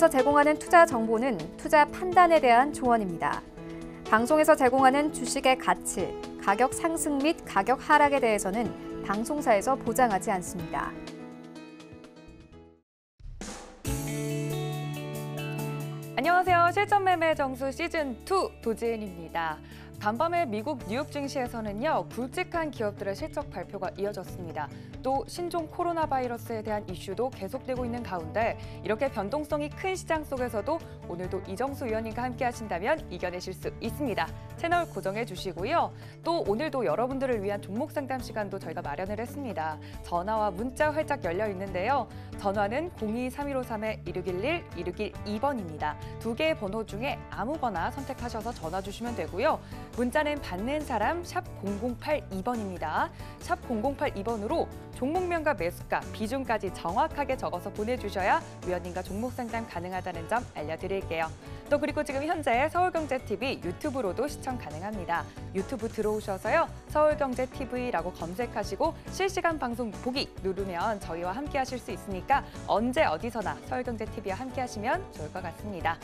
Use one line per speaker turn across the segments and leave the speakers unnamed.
방송에서 제공하는 투자 정보는 투자 판단에 대한 조언입니다. 방송에서 제공하는 주식의 가치, 가격 상승 및 가격 하락에 대해서는 방송사에서 보장하지 않습니다. 안녕하세요. 실전매매 정수 시즌2 도지은입니다. 간밤에 미국 뉴욕 증시에서는요 굵직한 기업들의 실적 발표가 이어졌습니다. 또 신종 코로나 바이러스에 대한 이슈도 계속되고 있는 가운데 이렇게 변동성이 큰 시장 속에서도 오늘도 이정수 위원님과 함께 하신다면 이겨내실 수 있습니다. 채널 고정해 주시고요. 또 오늘도 여러분들을 위한 종목 상담 시간도 저희가 마련을 했습니다. 전화와 문자 활짝 열려 있는데요. 전화는 023153-1611, 1612번입니다. 두 개의 번호 중에 아무거나 선택하셔서 전화 주시면 되고요. 문자는 받는 사람 샵 0082번입니다. 샵 0082번으로 종목명과 매수가, 비중까지 정확하게 적어서 보내주셔야 위원님과 종목 상담 가능하다는 점 알려드릴게요. 또 그리고 지금 현재 서울경제TV 유튜브로도 시청 가능합니다. 유튜브 들어오셔서요. 서울경제TV라고 검색하시고 실시간 방송 보기 누르면 저희와 함께 하실 수 있으니까 언제 어디서나 서울경제TV와 함께 하시면 좋을 것 같습니다.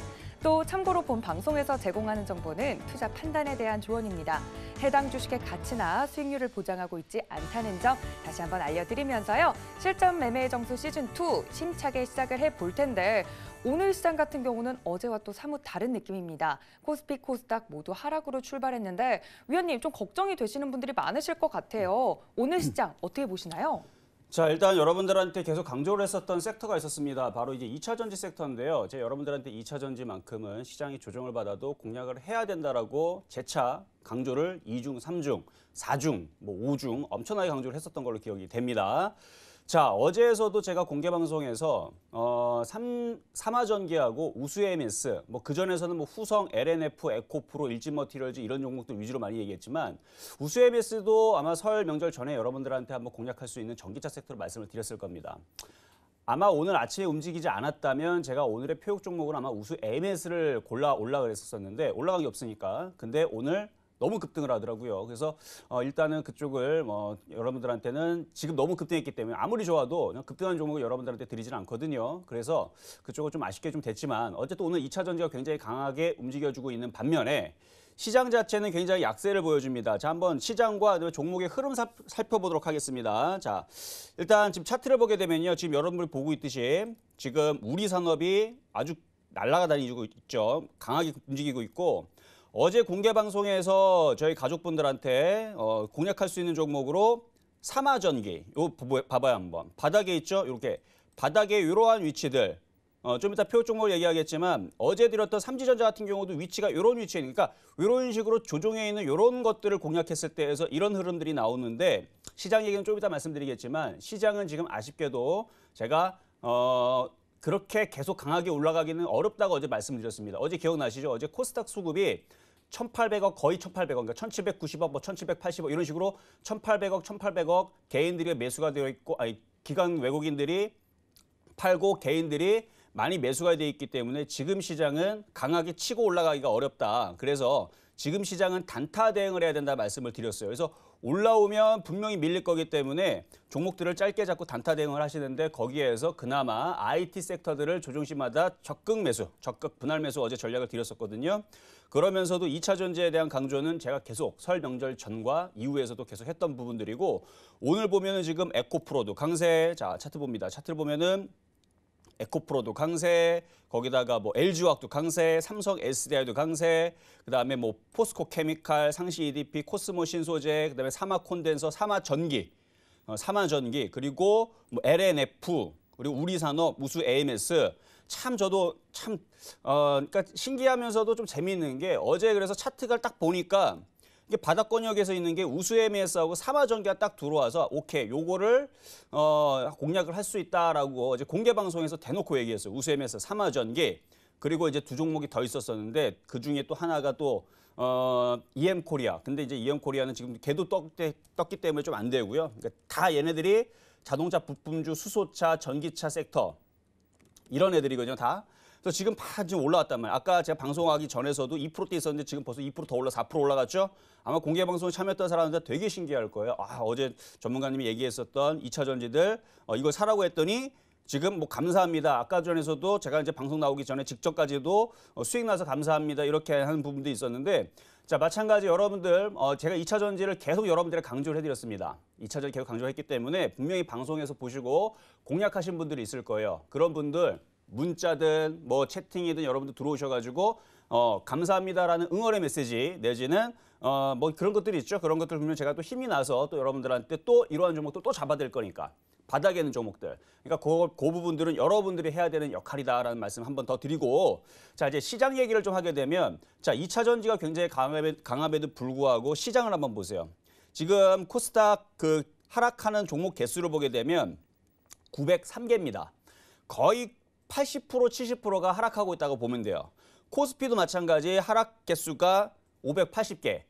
또 참고로 본 방송에서 제공하는 정보는 투자 판단에 대한 조언입니다. 해당 주식의 가치나 수익률을 보장하고 있지 않다는 점 다시 한번 알려드리면서요. 실전 매매의 정수 시즌2 심차게 시작을 해 볼 텐데 오늘 시장 같은 경우는 어제와 또 사뭇 다른 느낌입니다. 코스피, 코스닥 모두 하락으로 출발했는데 위원님 좀 걱정이 되시는 분들이 많으실 것 같아요. 오늘 시장 어떻게 보시나요?
자, 일단 여러분들한테 계속 강조를 했었던 섹터가 있었습니다. 바로 이제 2차 전지 섹터인데요. 제 여러분들한테 2차 전지만큼은 시장이 조정을 받아도 공략을 해야 된다라고 재차 강조를 2중, 3중, 4중, 뭐 5중 엄청나게 강조를 했었던 걸로 기억이 됩니다. 자, 어제에서도 제가 공개 방송에서 어, 삼, 화전기하고 우수MS, 뭐 그전에서는 뭐 후성, LNF, 에코프로, 일진머티리얼즈 이런 종목들 위주로 많이 얘기했지만 우수MS도 아마 설 명절 전에 여러분들한테 한번 공략할 수 있는 전기차 섹터로 말씀을 드렸을 겁니다. 아마 오늘 아침에 움직이지 않았다면 제가 오늘의 표육 종목은 아마 우수 MS를 골라 올라 그랬었었는데 올라간 게 없으니까. 근데 오늘 너무 급등을 하더라고요. 그래서 어, 일단은 그쪽을 뭐 여러분들한테는 지금 너무 급등했기 때문에 아무리 좋아도 급등한 종목을 여러분들한테 드리진 않거든요. 그래서 그쪽을 좀 아쉽게 좀 됐지만 어쨌든 오늘 2차 전지가 굉장히 강하게 움직여주고 있는 반면에 시장 자체는 굉장히 약세를 보여줍니다. 자, 한번 시장과 종목의 흐름 살펴보도록 하겠습니다. 자, 일단 지금 차트를 보게 되면요. 지금 여러분들 보고 있듯이 지금 우리 산업이 아주 날라가 다니고 있죠. 강하게 움직이고 있고 어제 공개 방송에서 저희 가족분들한테 어, 공략할 수 있는 종목으로 삼화전기. 요 봐봐요 한번. 바닥에 있죠? 이렇게 바닥에 이러한 위치들. 어, 좀 이따 표 종목을 얘기하겠지만 어제 드렸던 삼지전자 같은 경우도 위치가 이런 위치니까 그러니까 이런 식으로 조정해 있는 이런 것들을 공략했을 때에서 이런 흐름들이 나오는데 시장 얘기는 좀 이따 말씀드리겠지만 시장은 지금 아쉽게도 제가 어, 그렇게 계속 강하게 올라가기는 어렵다고 어제 말씀드렸습니다. 어제 기억나시죠? 어제 코스닥 수급이 1,800억 거의 1,800억 그러니까 1,790억 뭐 1,780억 이런 식으로 1,800억 1,800억 개인들이 매수가 되어 있고 아니 기관 외국인들이 팔고 개인들이 많이 매수가 되어 있기 때문에 지금 시장은 강하게 치고 올라가기가 어렵다. 그래서 지금 시장은 단타 대응을 해야 된다 말씀을 드렸어요. 그래서 올라오면 분명히 밀릴 거기 때문에 종목들을 짧게 잡고 단타 대응을 하시는데 거기에서 그나마 IT 섹터들을 조정시마다 적극 매수, 적극 분할 매수 어제 전략을 드렸었거든요. 그러면서도 2차 전지에 대한 강조는 제가 계속 설 명절 전과 이후에서도 계속 했던 부분들이고 오늘 보면은 지금 에코프로도 강세 자 차트 봅니다. 차트를 보면은 에코프로도 강세, 거기다가 뭐 LG화학도 강세, 삼성 SDI도 강세, 그다음에 뭐 포스코 케미칼, 상시 EDP, 코스모 신소재, 그다음에 사마 콘덴서, 사마 전기, 어, 사마 전기 그리고 뭐 LNF 그리고 우리산업, 우수 AMS 참 저도 참 어, 그러니까 신기하면서도 좀 재미있는 게 어제 그래서 차트가딱 보니까 이게 바닥권역에서 있는 게 우수 에 m 스하고사마전기가딱 들어와서 오케이 요거를 어, 공략을 할 수 있다라고 이제 공개 방송에서 대놓고 얘기했어요. 우수 에 m 스사마전기 그리고 이제 두 종목이 더 있었었는데 그 중에 또 하나가 또 어, EM 코리아. 근데 이제 EM 코리아는 지금 걔도 떴, 떴기 때문에 좀 안 되고요. 그러니까 다 얘네들이 자동차 부품주, 수소차, 전기차 섹터 이런 애들이거든요. 다또 지금 파지 올라왔단 말이에요. 아까 제가 방송하기 전에서도 2%대 있었는데 지금 벌써 2%더 올라 4% 올라갔죠? 아마 공개 방송에 참여했던 사람들 되게 신기할 거예요. 아, 어제 전문가님이 얘기했었던 2차 전지들 어, 이걸 사라고 했더니 지금 뭐 감사합니다. 아까 전에서도 제가 이제 방송 나오기 전에 직접까지도 어, 수익 나서 감사합니다. 이렇게 하는 부분도 있었는데 자, 마찬가지 여러분들, 어, 제가 2차 전지를 계속 여러분들에 강조를 해드렸습니다. 2차 전지 계속 강조했기 때문에 분명히 방송에서 보시고 공략하신 분들이 있을 거예요. 그런 분들 문자든 뭐 채팅이든 여러분들 들어오셔가지고 어, 감사합니다라는 응원의 메시지 내지는 어, 뭐 그런 것들이 있죠. 그런 것들 보면 제가 또 힘이 나서 또 여러분들한테 또 이러한 종목도 또 잡아들 거니까 바닥에 있는 종목들. 그러니까 그, 그 부분들은 여러분들이 해야 되는 역할이다라는 말씀 한 번 더 드리고 자 이제 시장 얘기를 좀 하게 되면 자 2차 전지가 굉장히 강압에, 강압에도 불구하고 시장을 한 번 보세요. 지금 코스닥 그 하락하는 종목 개수를 보게 되면 903개입니다. 거의 80% 70%가 하락하고 있다고 보면 돼요. 코스피도 마찬가지 하락 개수가 580개.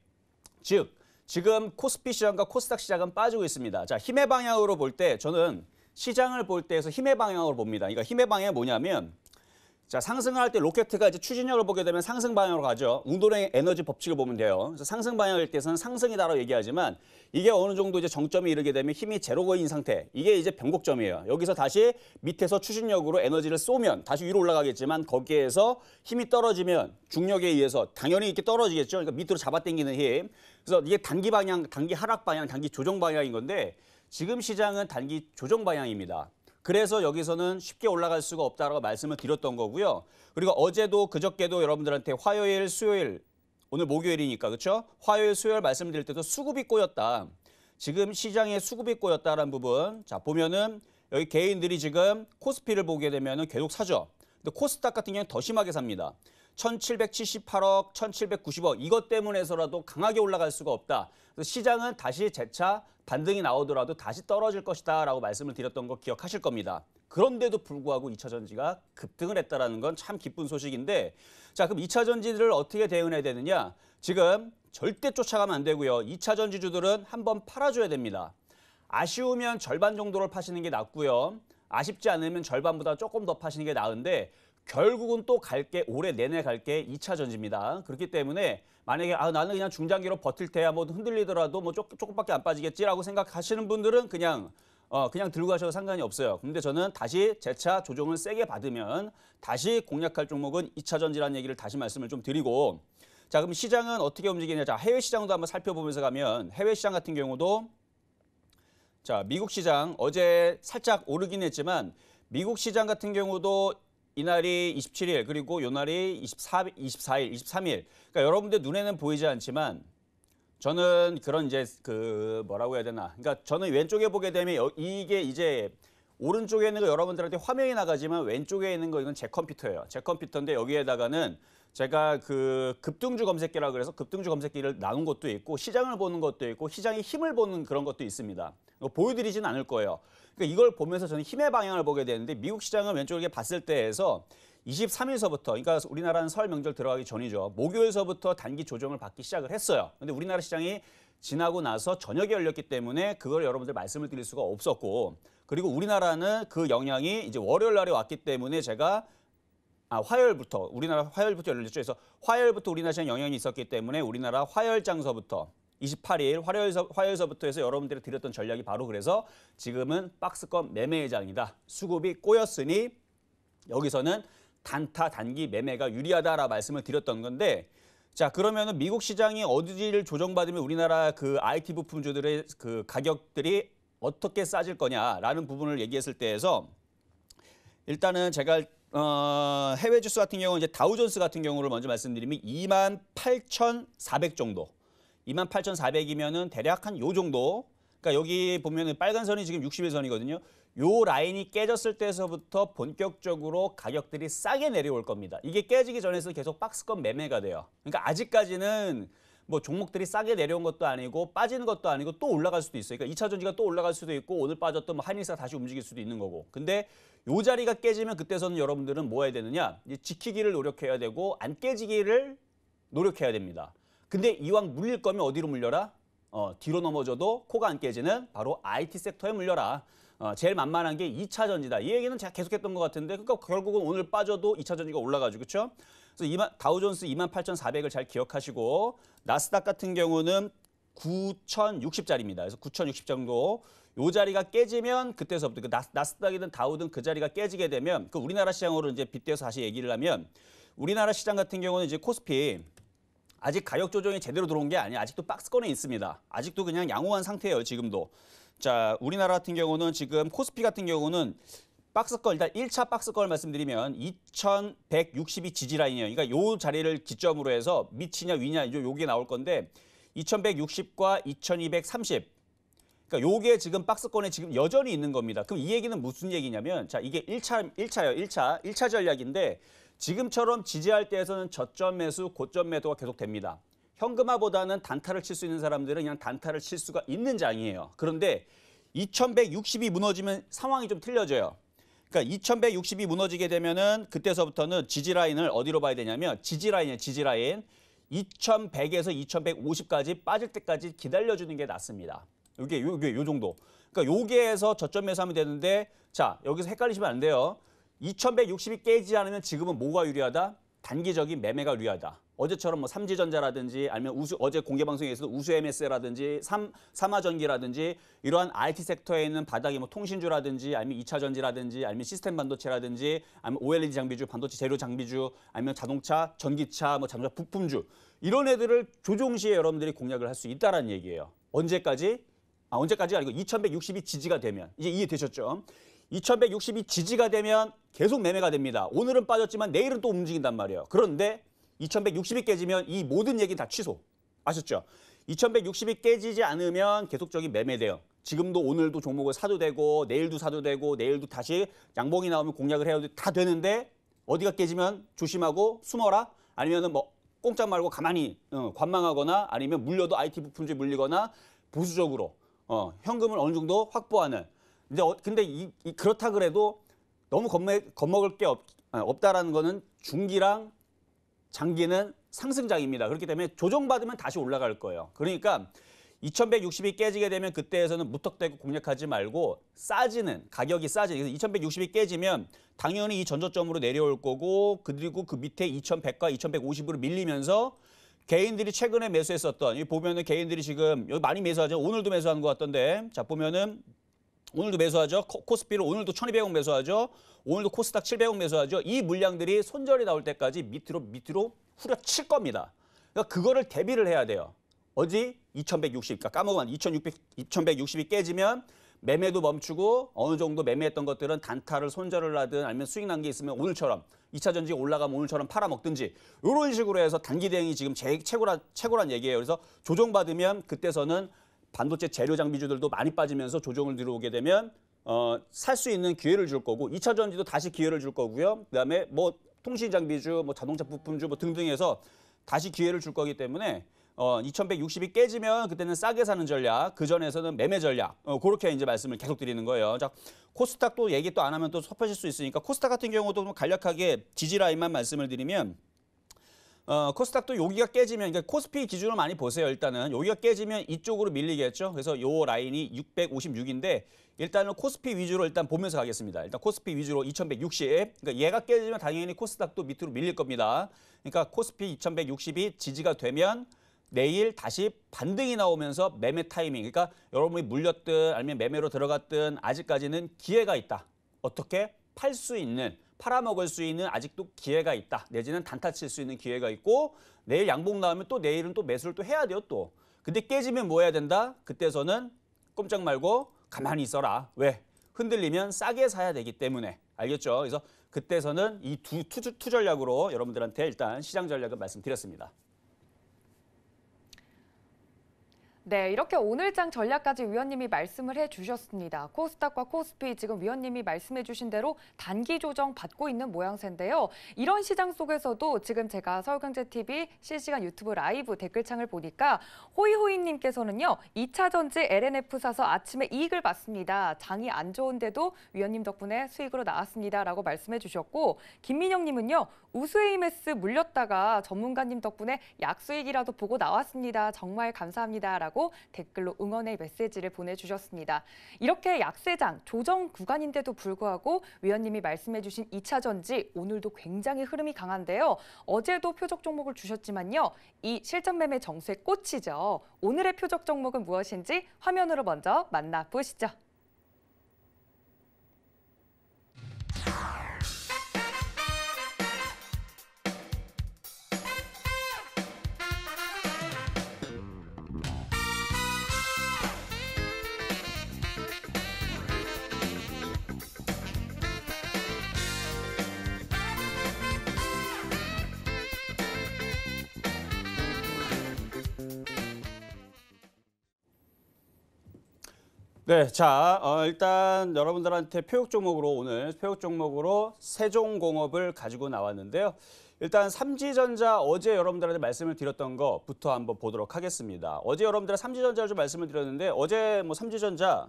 즉 지금 코스피 시장과 코스닥 시장은 빠지고 있습니다. 자, 힘의 방향으로 볼 때 저는 시장을 볼 때에서 힘의 방향으로 봅니다. 그러니까 힘의 방향이 뭐냐면 자, 상승할 때 로켓트가 이제 추진력을 보게 되면 상승 방향으로 가죠. 운동량의 에너지 법칙을 보면 돼요. 그래서 상승 방향일 때는 상승이다라고 얘기하지만 이게 어느 정도 이제 정점이 이르게 되면 힘이 제로거인 상태. 이게 이제 변곡점이에요. 여기서 다시 밑에서 추진력으로 에너지를 쏘면 다시 위로 올라가겠지만 거기에서 힘이 떨어지면 중력에 의해서 당연히 이렇게 떨어지겠죠. 그러니까 밑으로 잡아당기는 힘. 그래서 이게 단기 방향, 단기 하락 방향, 단기 조정 방향인 건데 지금 시장은 단기 조정 방향입니다. 그래서 여기서는 쉽게 올라갈 수가 없다라고 말씀을 드렸던 거고요. 그리고 어제도 그저께도 여러분들한테 화요일, 수요일, 오늘 목요일이니까 그렇죠? 화요일, 수요일 말씀드릴 때도 수급이 꼬였다. 지금 시장에 수급이 꼬였다라는 부분. 자, 보면은 여기 개인들이 지금 코스피를 보게 되면은 계속 사죠. 근데 코스닥 같은 경우는 더 심하게 삽니다. 1,778억, 1,790억 이것 때문에서라도 강하게 올라갈 수가 없다. 시장은 다시 재차 반등이 나오더라도 다시 떨어질 것이다라고 말씀을 드렸던 거 기억하실 겁니다. 그런데도 불구하고 2차 전지가 급등을 했다는 건 참 기쁜 소식인데 자 그럼 2차 전지들을 어떻게 대응해야 되느냐 지금 절대 쫓아가면 안 되고요. 2차 전지주들은 한번 팔아줘야 됩니다. 아쉬우면 절반 정도를 파시는 게 낫고요. 아쉽지 않으면 절반보다 조금 더 파시는 게 나은데 결국은 또갈게 올해 내내 갈게 2차 전지입니다. 그렇기 때문에 만약에 아 나는 그냥 중장기로 버틸 테야 뭐 흔들리더라도 뭐 조금, 조금밖에 안 빠지겠지라고 생각하시는 분들은 그냥 어 그냥 들고 가셔도 상관이 없어요. 근데 저는 다시 재차 조정을 세게 받으면 다시 공략할 종목은 2차 전지라는 얘기를 다시 말씀을 좀 드리고 자 그럼 시장은 어떻게 움직이냐 자 해외 시장도 한번 살펴보면서 가면 해외 시장 같은 경우도 자 미국 시장 어제 살짝 오르긴 했지만 미국 시장 같은 경우도 이날이 27일 그리고 요날이 24, 24일, 23일. 그러니까 여러분들 눈에는 보이지 않지만 저는 그런 이제 그 뭐라고 해야 되나. 그러니까 저는 왼쪽에 보게 되면 이게 이제 오른쪽에 있는 거 여러분들한테 화면이 나가지만 왼쪽에 있는 거 이건 제 컴퓨터예요. 제 컴퓨터인데 여기에다가는 제가 그 급등주 검색기라 그래서 급등주 검색기를 나눈 것도 있고 시장을 보는 것도 있고 시장의 힘을 보는 그런 것도 있습니다. 보여드리진 않을 거예요. 그러니까 이걸 보면서 저는 힘의 방향을 보게 되는데 미국 시장을 왼쪽에 봤을 때에서 23일서부터 그러니까 우리나라는 설 명절 들어가기 전이죠. 목요일서부터 단기 조정을 받기 시작을 했어요. 근데 우리나라 시장이 지나고 나서 저녁에 열렸기 때문에 그걸 여러분들 말씀을 드릴 수가 없었고 그리고 우리나라는 그 영향이 이제 월요일 날에 왔기 때문에 제가 아, 화요일부터 우리나라 화요일부터 열렸죠. 그래서 화요일부터 우리나라 시간 영향이 있었기 때문에 우리나라 화요일 장서부터 28일 화요일서, 화요일서부터 해서 여러분들이 드렸던 전략이 바로 그래서 지금은 박스권 매매 의장이다 수급이 꼬였으니 여기서는 단타 단기 매매가 유리하다라 말씀을 드렸던 건데 자 그러면은 미국 시장이 어디를 조정받으면 우리나라 그 IT 부품주들의 그 가격들이 어떻게 싸질 거냐라는 부분을 얘기했을 때에서 일단은 제가 어, 해외 지수 같은 경우 이제 다우존스 같은 경우를 먼저 말씀드리면 28,400 정도. 28,400이면은 대략 한 요 정도. 그러니까 여기 보면은 빨간 선이 지금 60일선이거든요. 요 라인이 깨졌을 때서부터 본격적으로 가격들이 싸게 내려올 겁니다. 이게 깨지기 전에서 계속 박스권 매매가 돼요. 그러니까 아직까지는 뭐 종목들이 싸게 내려온 것도 아니고 빠지는 것도 아니고 또 올라갈 수도 있어요. 그러니까 2차 전지가 또 올라갈 수도 있고 오늘 빠졌던 뭐 한일사 다시 움직일 수도 있는 거고. 근데 요 자리가 깨지면 그때서는 여러분들은 뭐 해야 되느냐? 지키기를 노력해야 되고 안 깨지기를 노력해야 됩니다. 근데 이왕 물릴 거면 어디로 물려라? 어, 뒤로 넘어져도 코가 안 깨지는 바로 IT 섹터에 물려라. 어, 제일 만만한 게 2차 전지다. 이 얘기는 제가 계속했던 것 같은데 그러니까 결국은 오늘 빠져도 2차 전지가 올라가죠. 그렇죠? 그래서 2만, 다우존스 28,400을 잘 기억하시고 나스닥 같은 경우는 9,060짜리입니다. 그래서 9,060 정도 요 자리가 깨지면 그때서부터 그 나스닥이든 다우든 그 자리가 깨지게 되면 그 우리나라 시장으로 이제 빗대서 다시 얘기를 하면 우리나라 시장 같은 경우는 이제 코스피 아직 가격 조정이 제대로 들어온 게 아니에요. 아직도 박스권에 있습니다. 아직도 그냥 양호한 상태예요. 지금도. 자, 우리나라 같은 경우는 지금 코스피 같은 경우는 박스걸 일단 1차 박스걸 말씀드리면 2162 지지라인이에요. 그러니까 요 자리를 기점으로 해서 밑이냐 위냐 이제 요게 나올 건데 2160과 2230 그러니까 요게 지금 박스권에 지금 여전히 있는 겁니다. 그럼 이 얘기는 무슨 얘기냐면 자, 이게 1차 1차요. 1차 1차 전략인데 지금처럼 지지할 때에서는 저점 매수, 고점 매도가 계속됩니다. 현금화보다는 단타를 칠 수 있는 사람들은 그냥 단타를 칠 수가 있는 장이에요. 그런데 2 1 6 2 무너지면 상황이 좀 틀려져요. 그러니까 2160이 무너지게 되면은 그때서부터는 지지 라인을 어디로 봐야 되냐면 지지 라인이에요. 지지 라인. 2100에서 2150까지 빠질 때까지 기다려 주는 게 낫습니다. 이게 요게 요 정도. 그러니까 요게에서 저점에서 하면 되는데 자, 여기서 헷갈리시면 안 돼요. 2160이 깨지 않으면 지금은 뭐가 유리하다? 단기적인 매매가 유리하다. 어제처럼 뭐 삼지전자라든지 아니면 우수 어제 공개 방송에서 도 우수 MS라든지 삼 삼화전기라든지 이러한 IT 섹터에 있는 바닥이 뭐 통신주라든지 아니면 이차 전지라든지 아니면 시스템 반도체라든지 아니면 OLED 장비주, 반도체 재료 장비주, 아니면 자동차, 전기차, 뭐 자동차 부품주 이런 애들을 조종 시에 여러분들이 공략을 할 수 있다라는 얘기예요. 언제까지? 아, 언제까지 아니고 2162 지지가 되면 이제 이해되셨죠? 2162 지지가 되면 계속 매매가 됩니다. 오늘은 빠졌지만 내일은 또 움직인단 말이에요. 그런데 2160이 깨지면 이 모든 얘기다 취소. 아셨죠? 2160이 깨지지 않으면 계속적인 매매 대응. 지금도 오늘도 종목을 사도 되고 내일도 사도 되고 내일도 다시 양봉이 나오면 공략을 해야 다 되는데 어디가 깨지면 조심하고 숨어라. 아니면은 뭐 꼼짝 말고 가만히 어, 관망하거나 아니면 물려도 IT 부품주 물리거나 보수적으로 어, 현금을 어느 정도 확보하는 근데 어, 근데 이, 이 그렇다 그래도 너무 겁먹, 겁먹을 게 없, 아, 없다라는 거는 중기랑 장기는 상승장입니다. 그렇기 때문에 조정받으면 다시 올라갈 거예요. 그러니까 2160이 깨지게 되면 그때에서는 무턱대고 공략하지 말고 싸지는 가격이 싸지는 2160이 깨지면 당연히 이전조점으로 내려올 거고 그리고 그 밑에 2100과 2150으로 밀리면서 개인들이 최근에 매수했었던 이 보면은 개인들이 지금 여기 많이 매수하죠. 오늘도 매수한 것 같던데 자 보면은 오늘도 매수하죠. 코스피를 오늘도 1200원 매수하죠. 오늘도 코스닥 700원 매수하죠. 이 물량들이 손절이 나올 때까지 밑으로 밑으로 후려칠 겁니다. 그러니까 그거를 대비를 해야 돼요. 어지 2160, 그러니까 까먹으면 2600, 2160이 깨지면 매매도 멈추고 어느 정도 매매했던 것들은 단타를 손절을 하든 아니면 수익 난 게 있으면 오늘처럼 2차 전지 올라가면 오늘처럼 팔아먹든지 이런 식으로 해서 단기 대응이 지금 제, 최고라 최고란 얘기예요. 그래서 조정받으면 그때서는 반도체 재료 장비주들도 많이 빠지면서 조정을 들어오게 되면 어, 살수 있는 기회를 줄 거고 2차 전지도 다시 기회를 줄 거고요. 그다음에 뭐 통신 장비주, 뭐 자동차 부품주 뭐 등등해서 다시 기회를 줄 거기 때문에 어, 2160이 깨지면 그때는 싸게 사는 전략, 그 전에서는 매매 전략. 어, 그렇게 이제 말씀을 계속 드리는 거예요. 자, 코스닥도 얘기 또 안 하면 또 섭하실 수 있으니까 코스닥 같은 경우도 간략하게 지지 라인만 말씀을 드리면 어, 코스닥도 여기가 깨지면 그러니까 코스피 기준으로 많이 보세요. 일단은 여기가 깨지면 이쪽으로 밀리겠죠. 그래서 요 라인이 656인데 일단은 코스피 위주로 일단 보면서 가겠습니다. 일단 코스피 위주로 2160. 그러니까 얘가 깨지면 당연히 코스닥도 밑으로 밀릴 겁니다. 그러니까 코스피 2160이 지지가 되면 내일 다시 반등이 나오면서 매매 타이밍. 그러니까 여러분이 물렸든 아니면 매매로 들어갔든 아직까지는 기회가 있다. 어떻게 팔 수 있는 팔아먹을 수 있는 아직도 기회가 있다. 내지는 단타 칠 수 있는 기회가 있고 내일 양봉 나오면 또 내일은 또 매수를 또 해야 돼요 또. 근데 깨지면 뭐 해야 된다? 그때서는 꼼짝 말고 가만히 있어라. 왜? 흔들리면 싸게 사야 되기 때문에. 알겠죠? 그래서 그때서는 이 두 투, 투 전략으로 여러분들한테 일단 시장 전략을 말씀드렸습니다.
네, 이렇게 오늘장 전략까지 위원님이 말씀을 해주셨습니다. 코스닥과 코스피 지금 위원님이 말씀해주신 대로 단기 조정 받고 있는 모양새인데요. 이런 시장 속에서도 지금 제가 서울경제TV 실시간 유튜브 라이브 댓글창을 보니까 호이호이님께서는요. 2차전지 LNF 사서 아침에 이익을 봤습니다. 장이 안 좋은데도 위원님 덕분에 수익으로 나왔습니다. 라고 말씀해주셨고 김민영님은요. 우수 a m s 물렸다가 전문가님 덕분에 약수익이라도 보고 나왔습니다. 정말 감사합니다. 라고 해달라고 댓글로 응원의 메시지를 보내주셨습니다. 이렇게 약세장 조정 구간인데도 불구하고 위원님이 말씀해주신 2차 전지 오늘도 굉장히 흐름이 강한데요. 어제도 표적 종목을 주셨지만요. 이 실전 매매 정수의 꽃이죠. 오늘의 표적 종목은 무엇인지 화면으로 먼저 만나보시죠.
네, 자 어, 일단 여러분들한테 표육 종목으로 오늘 표육 종목으로 세종공업을 가지고 나왔는데요. 일단 삼지전자 어제 여러분들한테 말씀을 드렸던 것부터 한번 보도록 하겠습니다. 어제 여러분들 삼지전자를 좀 말씀을 드렸는데 어제 뭐 삼지전자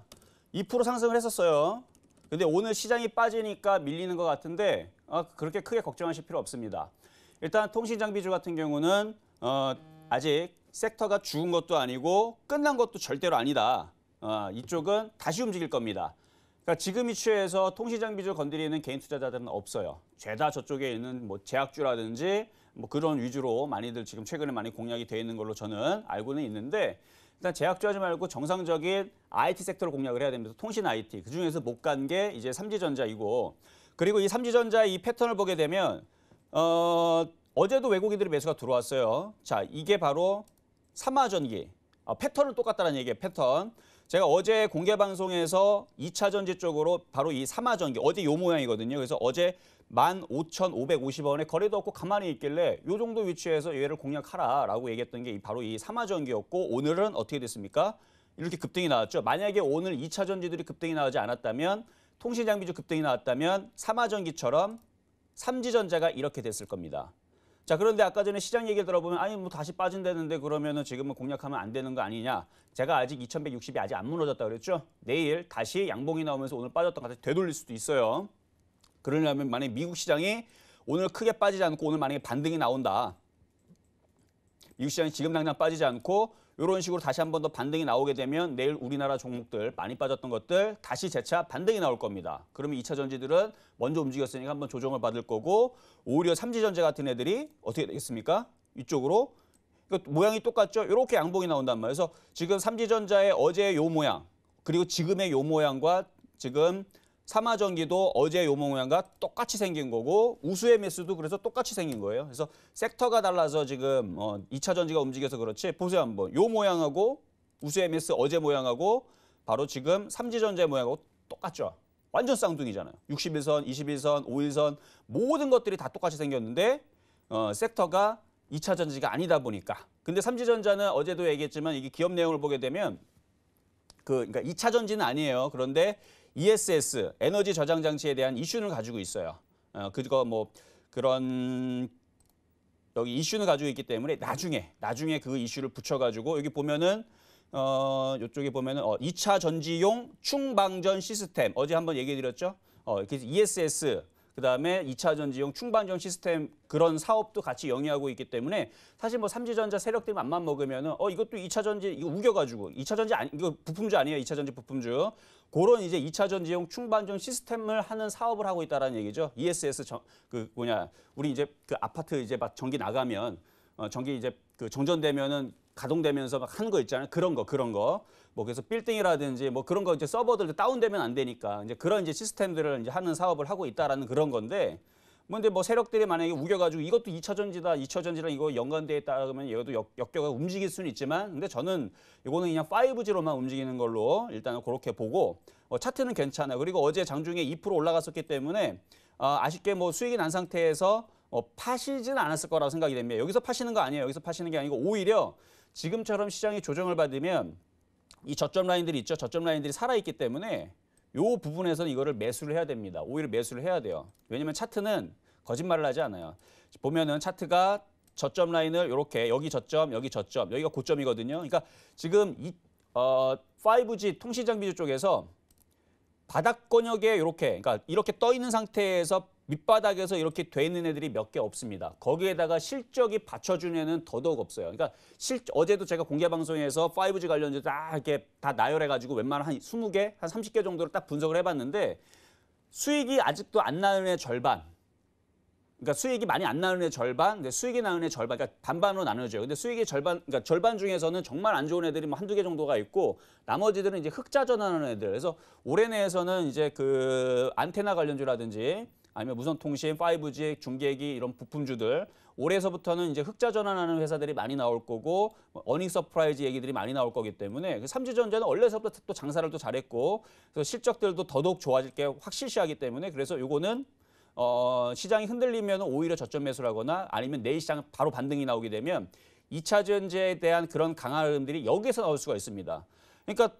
2% 상승을 했었어요. 근데 오늘 시장이 빠지니까 밀리는 것 같은데 어, 그렇게 크게 걱정하실 필요 없습니다. 일단 통신장비주 같은 경우는 어, 아직 섹터가 죽은 것도 아니고 끝난 것도 절대로 아니다. 어, 이쪽은 다시 움직일 겁니다. 그러니까 지금 이추에서 통시장 비율 건드리는 개인 투자자들은 없어요. 죄다 저쪽에 있는 뭐 제약주라든지 뭐 그런 위주로 많이들 지금 최근에 많이 공략이 돼 있는 걸로 저는 알고는 있는데 일단 제약주 하지 말고 정상적인 IT 섹터를 공략을 해야 됩니다. 통신 IT. 그중에서 못 간 게 이제 삼지전자이고 그리고 이 삼지전자 이 패턴을 보게 되면 어, 어제도 외국인들이 매수가 들어왔어요. 자, 이게 바로 삼화전기. 어, 패턴은 똑같다는 얘기예요. 패턴. 제가 어제 공개 방송에서 2차 전지 쪽으로 바로 이 3화 전기 어제 요 모양이거든요. 그래서 어제 15,550원에 거래도 없고 가만히 있길래 요 정도 위치에서 얘를 공략하라라고 얘기했던 게 바로 이 3화 전기였고 오늘은 어떻게 됐습니까? 이렇게 급등이 나왔죠. 만약에 오늘 2차 전지들이 급등이 나오지 않았다면 통신 장비주 급등이 나왔다면 3화 전기처럼 삼지전자가 이렇게 됐을 겁니다. 자 그런데 아까 전에 시장 얘기를 들어보면 아니 뭐 다시 빠진다는데 그러면은 지금은 공략하면 안 되는 거 아니냐. 제가 아직 2160이 아직 안 무너졌다 그랬죠. 내일 다시 양봉이 나오면서 오늘 빠졌던 것 같아 되돌릴 수도 있어요. 그러려면 만약에 미국 시장이 오늘 크게 빠지지 않고 오늘 만약에 반등이 나온다. 미국 시장이 지금 당장 빠지지 않고 이런 식으로 다시 한 번 더 반등이 나오게 되면 내일 우리나라 종목들 많이 빠졌던 것들 다시 재차 반등이 나올 겁니다. 그러면 2차 전지들은 먼저 움직였으니까 한번 조정을 받을 거고 오히려 삼지전자 같은 애들이 어떻게 되겠습니까? 이쪽으로 그 모양이 똑같죠? 이렇게 양봉이 나온단 말이에요. 그래서 지금 삼지전자의 어제의 요 모양 그리고 지금의 요 모양과 지금 삼화전기도 어제 요 모양과 똑같이 생긴 거고 우수의 매수도 그래서 똑같이 생긴 거예요. 그래서 섹터가 달라서 지금 어, 2차 전지가 움직여서 그렇지 보세요 한번 요 모양하고 우수 MS 어제 모양하고 바로 지금 삼지전자 모양하고 똑같죠. 완전 쌍둥이잖아요. 61선, 21선, 5일선 모든 것들이 다 똑같이 생겼는데 어, 섹터가 2차 전지가 아니다 보니까. 근데 삼지전자는 어제도 얘기했지만 이게 기업 내용을 보게 되면 그 그러니까 2차 전지는 아니에요. 그런데 ESS 에너지 저장 장치에 대한 이슈를 가지고 있어요. 어, 그거 뭐 그런 여기 이슈는 가지고 있기 때문에 나중에 나중에 그 이슈를 붙여가지고 여기 보면은 어 이쪽에 보면은 어, 2차 전지용 충방전 시스템 어제 한번 얘기해 드렸죠. 어 그래서 ESS 그다음에 2차 전지용 충반전 시스템 그런 사업도 같이 영위하고 있기 때문에 사실 뭐 삼지전자 세력들 맘만 먹으면은 어 이것도 2차 전지 이거 우겨 가지고 2차 전지 아니 이거 부품주 아니에요. 2차 전지 부품주. 그런 이제 2차 전지용 충반전 시스템을 하는 사업을 하고 있다라는 얘기죠. ESS 전, 그 뭐냐? 우리 이제 그 아파트 이제 막 전기 나가면 어 전기 이제 그 정전되면은 가동되면서 막 하는 거 있잖아요. 그런 거 그런 거. 뭐 그래서 빌딩이라든지 뭐 그런 거 이제 서버들 다운되면 안 되니까 이제 그런 이제 시스템들을 이제 하는 사업을 하고 있다라는 그런 건데 뭐 근데 뭐 세력들이 만약에 우겨가지고 이것도 2차 전지다, 2차 전지랑 이거 연관돼 있다 그러면 얘도 역, 역겨가 움직일 수는 있지만 근데 저는 이거는 그냥 5G로만 움직이는 걸로 일단은 그렇게 보고 어, 차트는 괜찮아요. 그리고 어제 장중에 2% 올라갔었기 때문에 어, 아쉽게 뭐 수익이 난 상태에서 어, 파시진 않았을 거라고 생각이 됩니다. 여기서 파시는 거 아니에요. 여기서 파시는 게 아니고 오히려 지금처럼 시장이 조정을 받으면 이 저점 라인들이 있죠. 저점 라인들이 살아있기 때문에 이 부분에서는 이거를 매수를 해야 됩니다. 오히려 매수를 해야 돼요. 왜냐면 차트는 거짓말을 하지 않아요. 보면은 차트가 저점 라인을 이렇게 여기 저점, 여기 저점, 여기가 고점이거든요. 그러니까 지금 이, 어, 5G 통신장비주 쪽에서 바닥 권역에 이렇게, 그러니까 이렇게 떠 있는 상태에서 밑바닥에서 이렇게 돼 있는 애들이 몇 개 없습니다. 거기에다가 실적이 받쳐준 애는 더더욱 없어요. 그러니까 실 어제도 제가 공개 방송에서 5G 관련주 다 이렇게 다 나열해 가지고 웬만한 한 20개, 한 30개 정도로딱 분석을 해 봤는데 수익이 아직도 안 나는 애 절반. 그러니까 수익이 많이 안 나는 애 절반, 근데 수익이 나는 애 절반, 그러니까 반반으로 나눠져요. 근데 수익이 절반, 그러니까 절반 중에서는 정말 안 좋은 애들이 뭐 한두 개 정도가 있고, 나머지들은 이제 흑자 전환하는 애들. 그래서 올해 내에서는 이제 그 안테나 관련주라든지 아니면 무선 통신, 5G, 중계기 이런 부품주들 올해서부터는 이제 흑자 전환하는 회사들이 많이 나올 거고 뭐 어닝 서프라이즈 얘기들이 많이 나올 거기 때문에 그 삼지전자는 원래서부터 또 장사를 또 잘했고 그래서 실적들도 더더욱 좋아질 게 확실시하기 때문에 그래서 요거는 어, 시장이 흔들리면 오히려 저점 매수라거나 아니면 내일 시장 바로 반등이 나오게 되면 2차 전지에 대한 그런 강한 흐름들이 여기에서 나올 수가 있습니다. 그러니까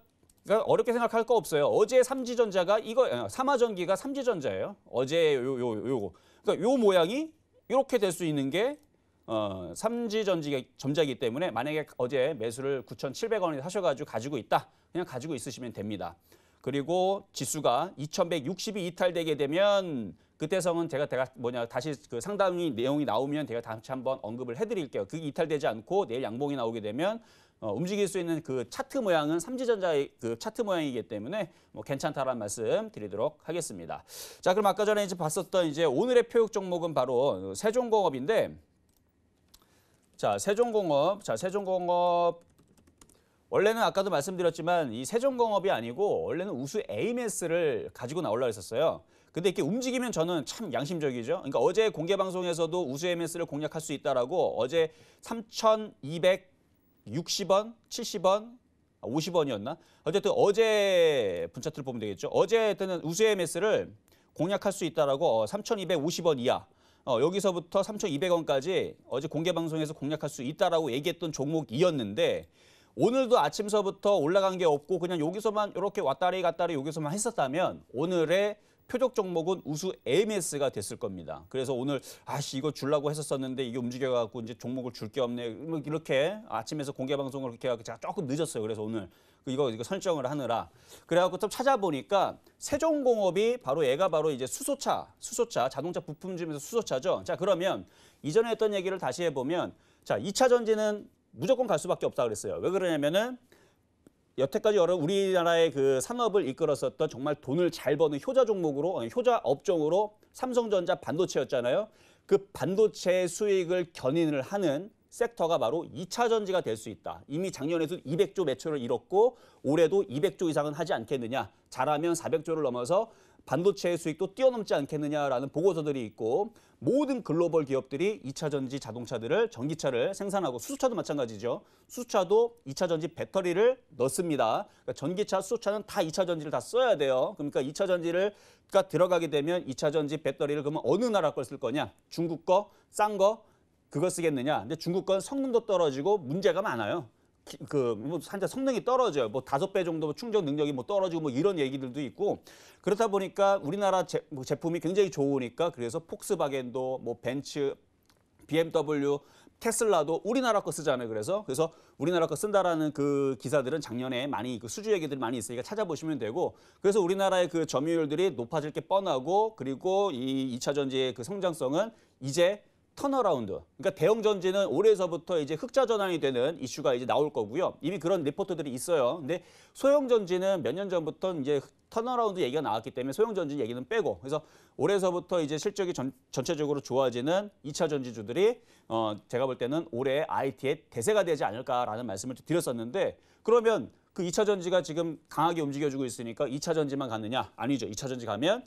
그러니까 어렵게 생각할 거 없어요. 어제 삼지전자가 이거 아, 삼화전기가 삼지전자예요. 어제 요 요 요거. 그러니까 요 모양이 이렇게 될 수 있는 게 어, 삼지전지 점자이기 때문에 만약에 어제 매수를 9,700원에 하셔가지고 가지고 있다. 그냥 가지고 있으시면 됩니다. 그리고 지수가 2,160이 이탈되게 되면 그때 성은 제가 제가 뭐냐 다시 그 상담이 내용이 나오면 제가 다시 한번 언급을 해드릴게요. 그게 이탈되지 않고 내일 양봉이 나오게 되면 어, 움직일 수 있는 그 차트 모양은 삼지전자의 그 차트 모양이기 때문에 뭐 괜찮다라는 말씀 드리도록 하겠습니다. 자, 그럼 아까 전에 이제 봤었던 이제 오늘의 표육 종목은 바로 세종공업인데 자, 세종공업. 자, 세종공업 원래는 아까도 말씀드렸지만 이 세종공업이 아니고 원래는 우수 AMS를 가지고 나올려고 했었어요. 근데 이렇게 움직이면 저는 참 양심적이죠. 그러니까 어제 공개 방송에서도 우수 AMS를 공략할 수 있다라고 어제 3,200 60원, 70원, 50원이었나? 아, 어쨌든 어제 분차트를 보면 되겠죠. 어제 때는 우수의 매스를 공략할 수 있다라고 3,250원 어, 이하. 어, 여기서부터 3,200원까지 어제 공개 방송에서 공략할 수 있다라고 얘기했던 종목이었는데 오늘도 아침서부터 올라간 게 없고 그냥 여기서만 이렇게 왔다리 갔다리 여기서만 했었다면 오늘의 표적 종목은 우수 AMS가 됐을 겁니다. 그래서 오늘 아씨 이거 줄라고 했었었는데 이게 움직여갖고 이제 종목을 줄 게 없네. 뭐 이렇게 아침에서 공개 방송을 이렇게 해갖고 제가 조금 늦었어요. 그래서 오늘 그 이거 이거 설정을 하느라 그래갖고 좀 찾아보니까 세종공업이 바로 얘가 바로 이제 수소차 수소차 자동차 부품 중에서 수소차죠. 자 그러면 이전에 했던 얘기를 다시 해보면 자 2차 전지는 무조건 갈 수밖에 없다 그랬어요. 왜 그러냐면은 여태까지 여러 우리나라의 그 산업을 이끌었었던 정말 돈을 잘 버는 효자 종목으로 효자 업종으로 삼성전자 반도체였잖아요. 그 반도체 수익을 견인을 하는 섹터가 바로 2차 전지가 될 수 있다. 이미 작년에도 200조 매출을 잃었고 올해도 200조 이상은 하지 않겠느냐. 잘하면 400조를 넘어서 반도체의 수익도 뛰어넘지 않겠느냐라는 보고서들이 있고 모든 글로벌 기업들이 2차 전지 자동차들을 전기차를 생산하고 수소차도 마찬가지죠. 수소차도 2차 전지 배터리를 넣습니다. 그러니까 전기차, 수소차는 다 2차 전지를 다 써야 돼요. 그러니까 2차 전지를 들어가게 되면 2차 전지 배터리를 그러면 어느 나라 걸 쓸 거냐? 중국 거, 싼 거, 그거 쓰겠느냐? 근데 중국 건 성능도 떨어지고 문제가 많아요. 그뭐 산자 성능이 떨어져요. 뭐 다섯 배 정도 충전 능력이 뭐 떨어지고 뭐 이런 얘기들도 있고 그렇다 보니까 우리나라 제, 뭐 제품이 굉장히 좋으니까 그래서 폭스바겐도 뭐 벤츠, BMW 테슬라도 우리나라 거 쓰잖아요. 그래서 그래서 우리나라 거 쓴다라는 그 기사들은 작년에 많이 그 수주 얘기들 많이 있으니까 찾아보시면 되고 그래서 우리나라의 그 점유율들이 높아질 게 뻔하고 그리고 이2차 전지의 그 성장성은 이제 턴어라운드. 그러니까 대형 전지는 올해서부터 이제 흑자 전환이 되는 이슈가 이제 나올 거고요. 이미 그런 리포트들이 있어요. 근데 소형 전지는 몇 년 전부터 이제 턴어라운드 얘기가 나왔기 때문에 소형 전지 얘기는 빼고 그래서 올해서부터 이제 실적이 전, 전체적으로 좋아지는 2차 전지주들이 어 제가 볼 때는 올해 IT의 대세가 되지 않을까라는 말씀을 드렸었는데 그러면 그 2차 전지가 지금 강하게 움직여주고 있으니까 2차 전지만 갔느냐 아니죠. 2차 전지 가면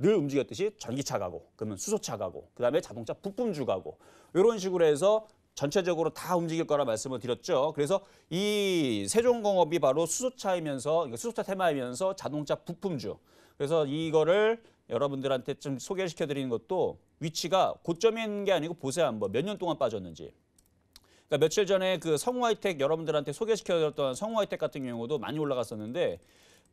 늘 움직였듯이 전기차 가고 그러면 수소차 가고 그다음에 자동차 부품주 가고 이런 식으로 해서 전체적으로 다 움직일 거라 말씀을 드렸죠. 그래서 이 세종공업이 바로 수소차이면서 수소차 테마이면서 자동차 부품주. 그래서 이거를 여러분들한테 좀소개 시켜드리는 것도 위치가 고점이 있는 게 아니고 보세요 한번 몇 년 동안 빠졌는지. 그러니까 며칠 전에 그 성우 하이텍 여러분들한테 소개시켜드렸던 성우 하이텍 같은 경우도 많이 올라갔었는데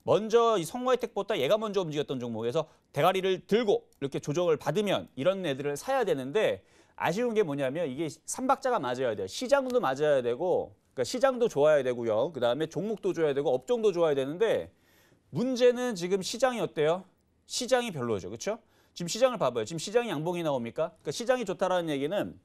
먼저 이 성과 혜택보다 얘가 먼저 움직였던 종목에서 대가리를 들고 이렇게 조정을 받으면 이런 애들을 사야 되는데 아쉬운 게 뭐냐면 이게 삼박자가 맞아야 돼요. 시장도 맞아야 되고 그러니까 시장도 좋아야 되고요. 그다음에 종목도 좋아야 되고 업종도 좋아야 되는데 문제는 지금 시장이 어때요? 시장이 별로죠. 그렇죠? 지금 시장을 봐봐요. 지금 시장이 양봉이 나옵니까? 그러니까 시장이 좋다라는 얘기는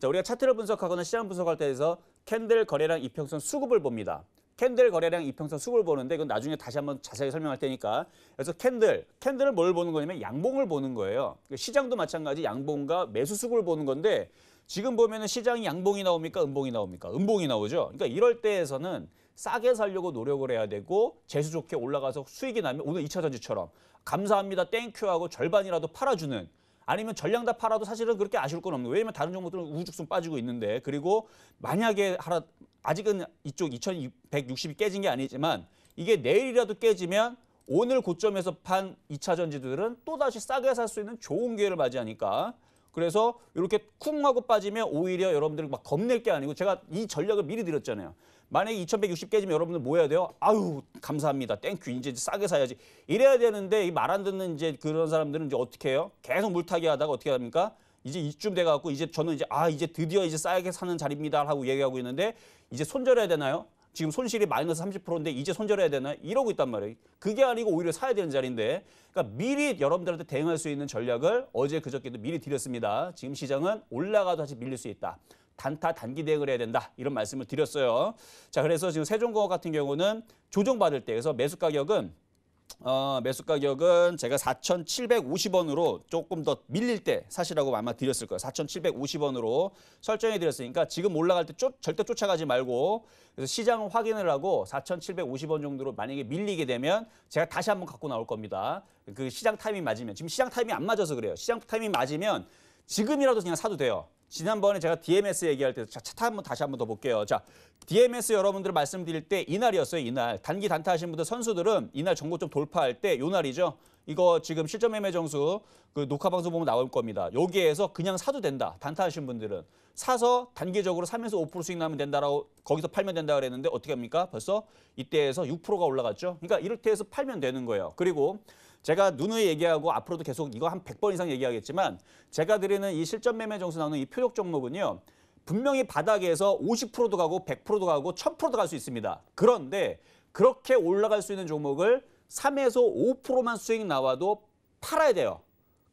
자, 우리가 차트를 분석하거나 시장 분석할 때에서 캔들 거래량 이평선 수급을 봅니다. 캔들 거래량 이평선 수급을 보는데 이건 나중에 다시 한번 자세하게 설명할 테니까 그래서 캔들 캔들을 뭘 보는 거냐면 양봉을 보는 거예요 그러니까 시장도 마찬가지 양봉과 매수 수급을 보는 건데 지금 보면은 시장이 양봉이 나옵니까 음봉이 나옵니까 음봉이 나오죠 그러니까 이럴 때에서는 싸게 살려고 노력을 해야 되고 재수 좋게 올라가서 수익이 나면 오늘 2차 전지처럼 감사합니다 땡큐 하고 절반이라도 팔아주는 아니면 전량 다 팔아도 사실은 그렇게 아쉬울 건 없는 왜냐면 다른 종목들은 우죽순 빠지고 있는데 그리고 만약에 하나 아직은 이쪽 2160이 깨진 게 아니지만 이게 내일이라도 깨지면 오늘 고점에서 판 2차 전지들은 또다시 싸게 살 수 있는 좋은 기회를 맞이하니까 그래서 이렇게 쿵 하고 빠지면 오히려 여러분들 막 겁낼 게 아니고 제가 이 전략을 미리 드렸잖아요. 만약에 2160 깨지면 여러분들 뭐 해야 돼요? 아유 감사합니다. 땡큐 이제 싸게 사야지. 이래야 되는데 이 말 안 듣는 이제 그런 사람들은 이제 어떻게 해요? 계속 물타기 하다가 어떻게 합니까? 이제 이쯤 돼갖고 이제 저는 이제 아 이제 드디어 이제 싸게 사는 자리입니다 라고 얘기하고 있는데 이제 손절해야 되나요? 지금 손실이 마이너스 30%인데 이제 손절해야 되나 이러고 있단 말이에요. 그게 아니고 오히려 사야 되는 자리인데 그러니까 미리 여러분들한테 대응할 수 있는 전략을 어제 그저께도 미리 드렸습니다. 지금 시장은 올라가도 다시 밀릴 수 있다. 단타 단기 대응을 해야 된다 이런 말씀을 드렸어요. 자 그래서 지금 세종공업 같은 경우는 조정받을 때 그래서 매수 가격은 어, 매수 가격은 제가 4,750원으로 조금 더 밀릴 때 사시라고 아마 드렸을 거예요. 4,750원으로 설정해 드렸으니까 지금 올라갈 때 쫓, 절대 쫓아가지 말고 그래서 시장 확인을 하고 4,750원 정도로 만약에 밀리게 되면 제가 다시 한번 갖고 나올 겁니다. 그 시장 타이밍 맞으면 지금 시장 타이밍 안 맞아서 그래요. 시장 타이밍 맞으면 지금이라도 그냥 사도 돼요. 지난번에 제가 DMS 얘기할 때 자, 차, 타 한번 다시 한번 더 볼게요. 자, DMS 여러분들 말씀드릴 때 이날이었어요. 이날 단기 단타 하신 분들 선수들은 이날 전고점 돌파할 때 요 날이죠. 이거 지금 실전 매매 정수 그 녹화 방송 보면 나올 겁니다. 여기에서 그냥 사도 된다. 단타 하신 분들은 사서 단기적으로 3에서 5% 수익 나면 된다라고 거기서 팔면 된다 그랬는데 어떻게 합니까? 벌써 이때에서 6%가 올라갔죠. 그러니까 이럴 때에서 팔면 되는 거예요. 그리고 제가 누누이 얘기하고 앞으로도 계속 이거 한 100번 이상 얘기하겠지만 제가 드리는 이 실전 매매 정수 나오는 이 표적 종목은요. 분명히 바닥에서 50%도 가고 100%도 가고 1000%도 갈 수 있습니다. 그런데 그렇게 올라갈 수 있는 종목을 3에서 5%만 수익 나와도 팔아야 돼요.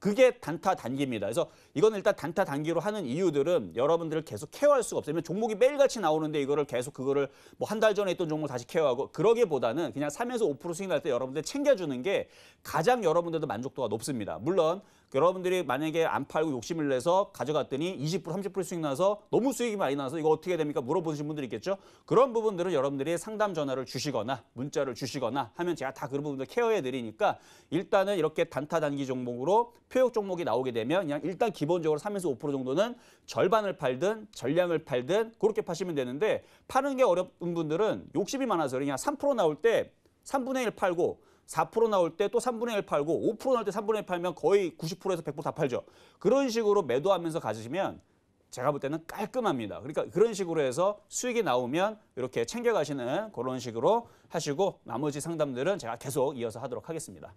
그게 단타 단기입니다. 그래서 이건 일단 단타 단기로 하는 이유들은 여러분들을 계속 케어할 수가 없으요 종목이 매일같이 나오는데 이거를 계속 그거를 뭐 한 달 전에 있던 종목 을 다시 케어하고 그러기보다는 그냥 3에서 5% 수익 날 때 여러분들 챙겨주는 게 가장 여러분들도 만족도가 높습니다. 물론 여러분들이 만약에 안 팔고 욕심을 내서 가져갔더니 20% 30% 수익 나서 너무 수익이 많이 나서 이거 어떻게 됩니까? 물어보신 분들이 있겠죠. 그런 부분들은 여러분들이 상담 전화를 주시거나 문자를 주시거나 하면 제가 다 그런 부분들 케어해 드리니까 일단은 이렇게 단타 단기 종목으로 표역 종목이 나오게 되면 그냥 일단 기본적으로 3에서 5% 정도는 절반을 팔든 전량을 팔든 그렇게 파시면 되는데 파는 게 어렵은 분들은 욕심이 많아서 그냥 3% 나올 때 3분의 1 팔고 4% 나올 때 또 3분의 1 팔고 5% 나올 때 3분의 1 팔면 거의 90%에서 100%다 팔죠. 그런 식으로 매도하면서 가지시면 제가 볼 때는 깔끔합니다. 그러니까 그런 식으로 해서 수익이 나오면 이렇게 챙겨가시는 그런 식으로 하시고 나머지 상담들은 제가 계속 이어서 하도록 하겠습니다.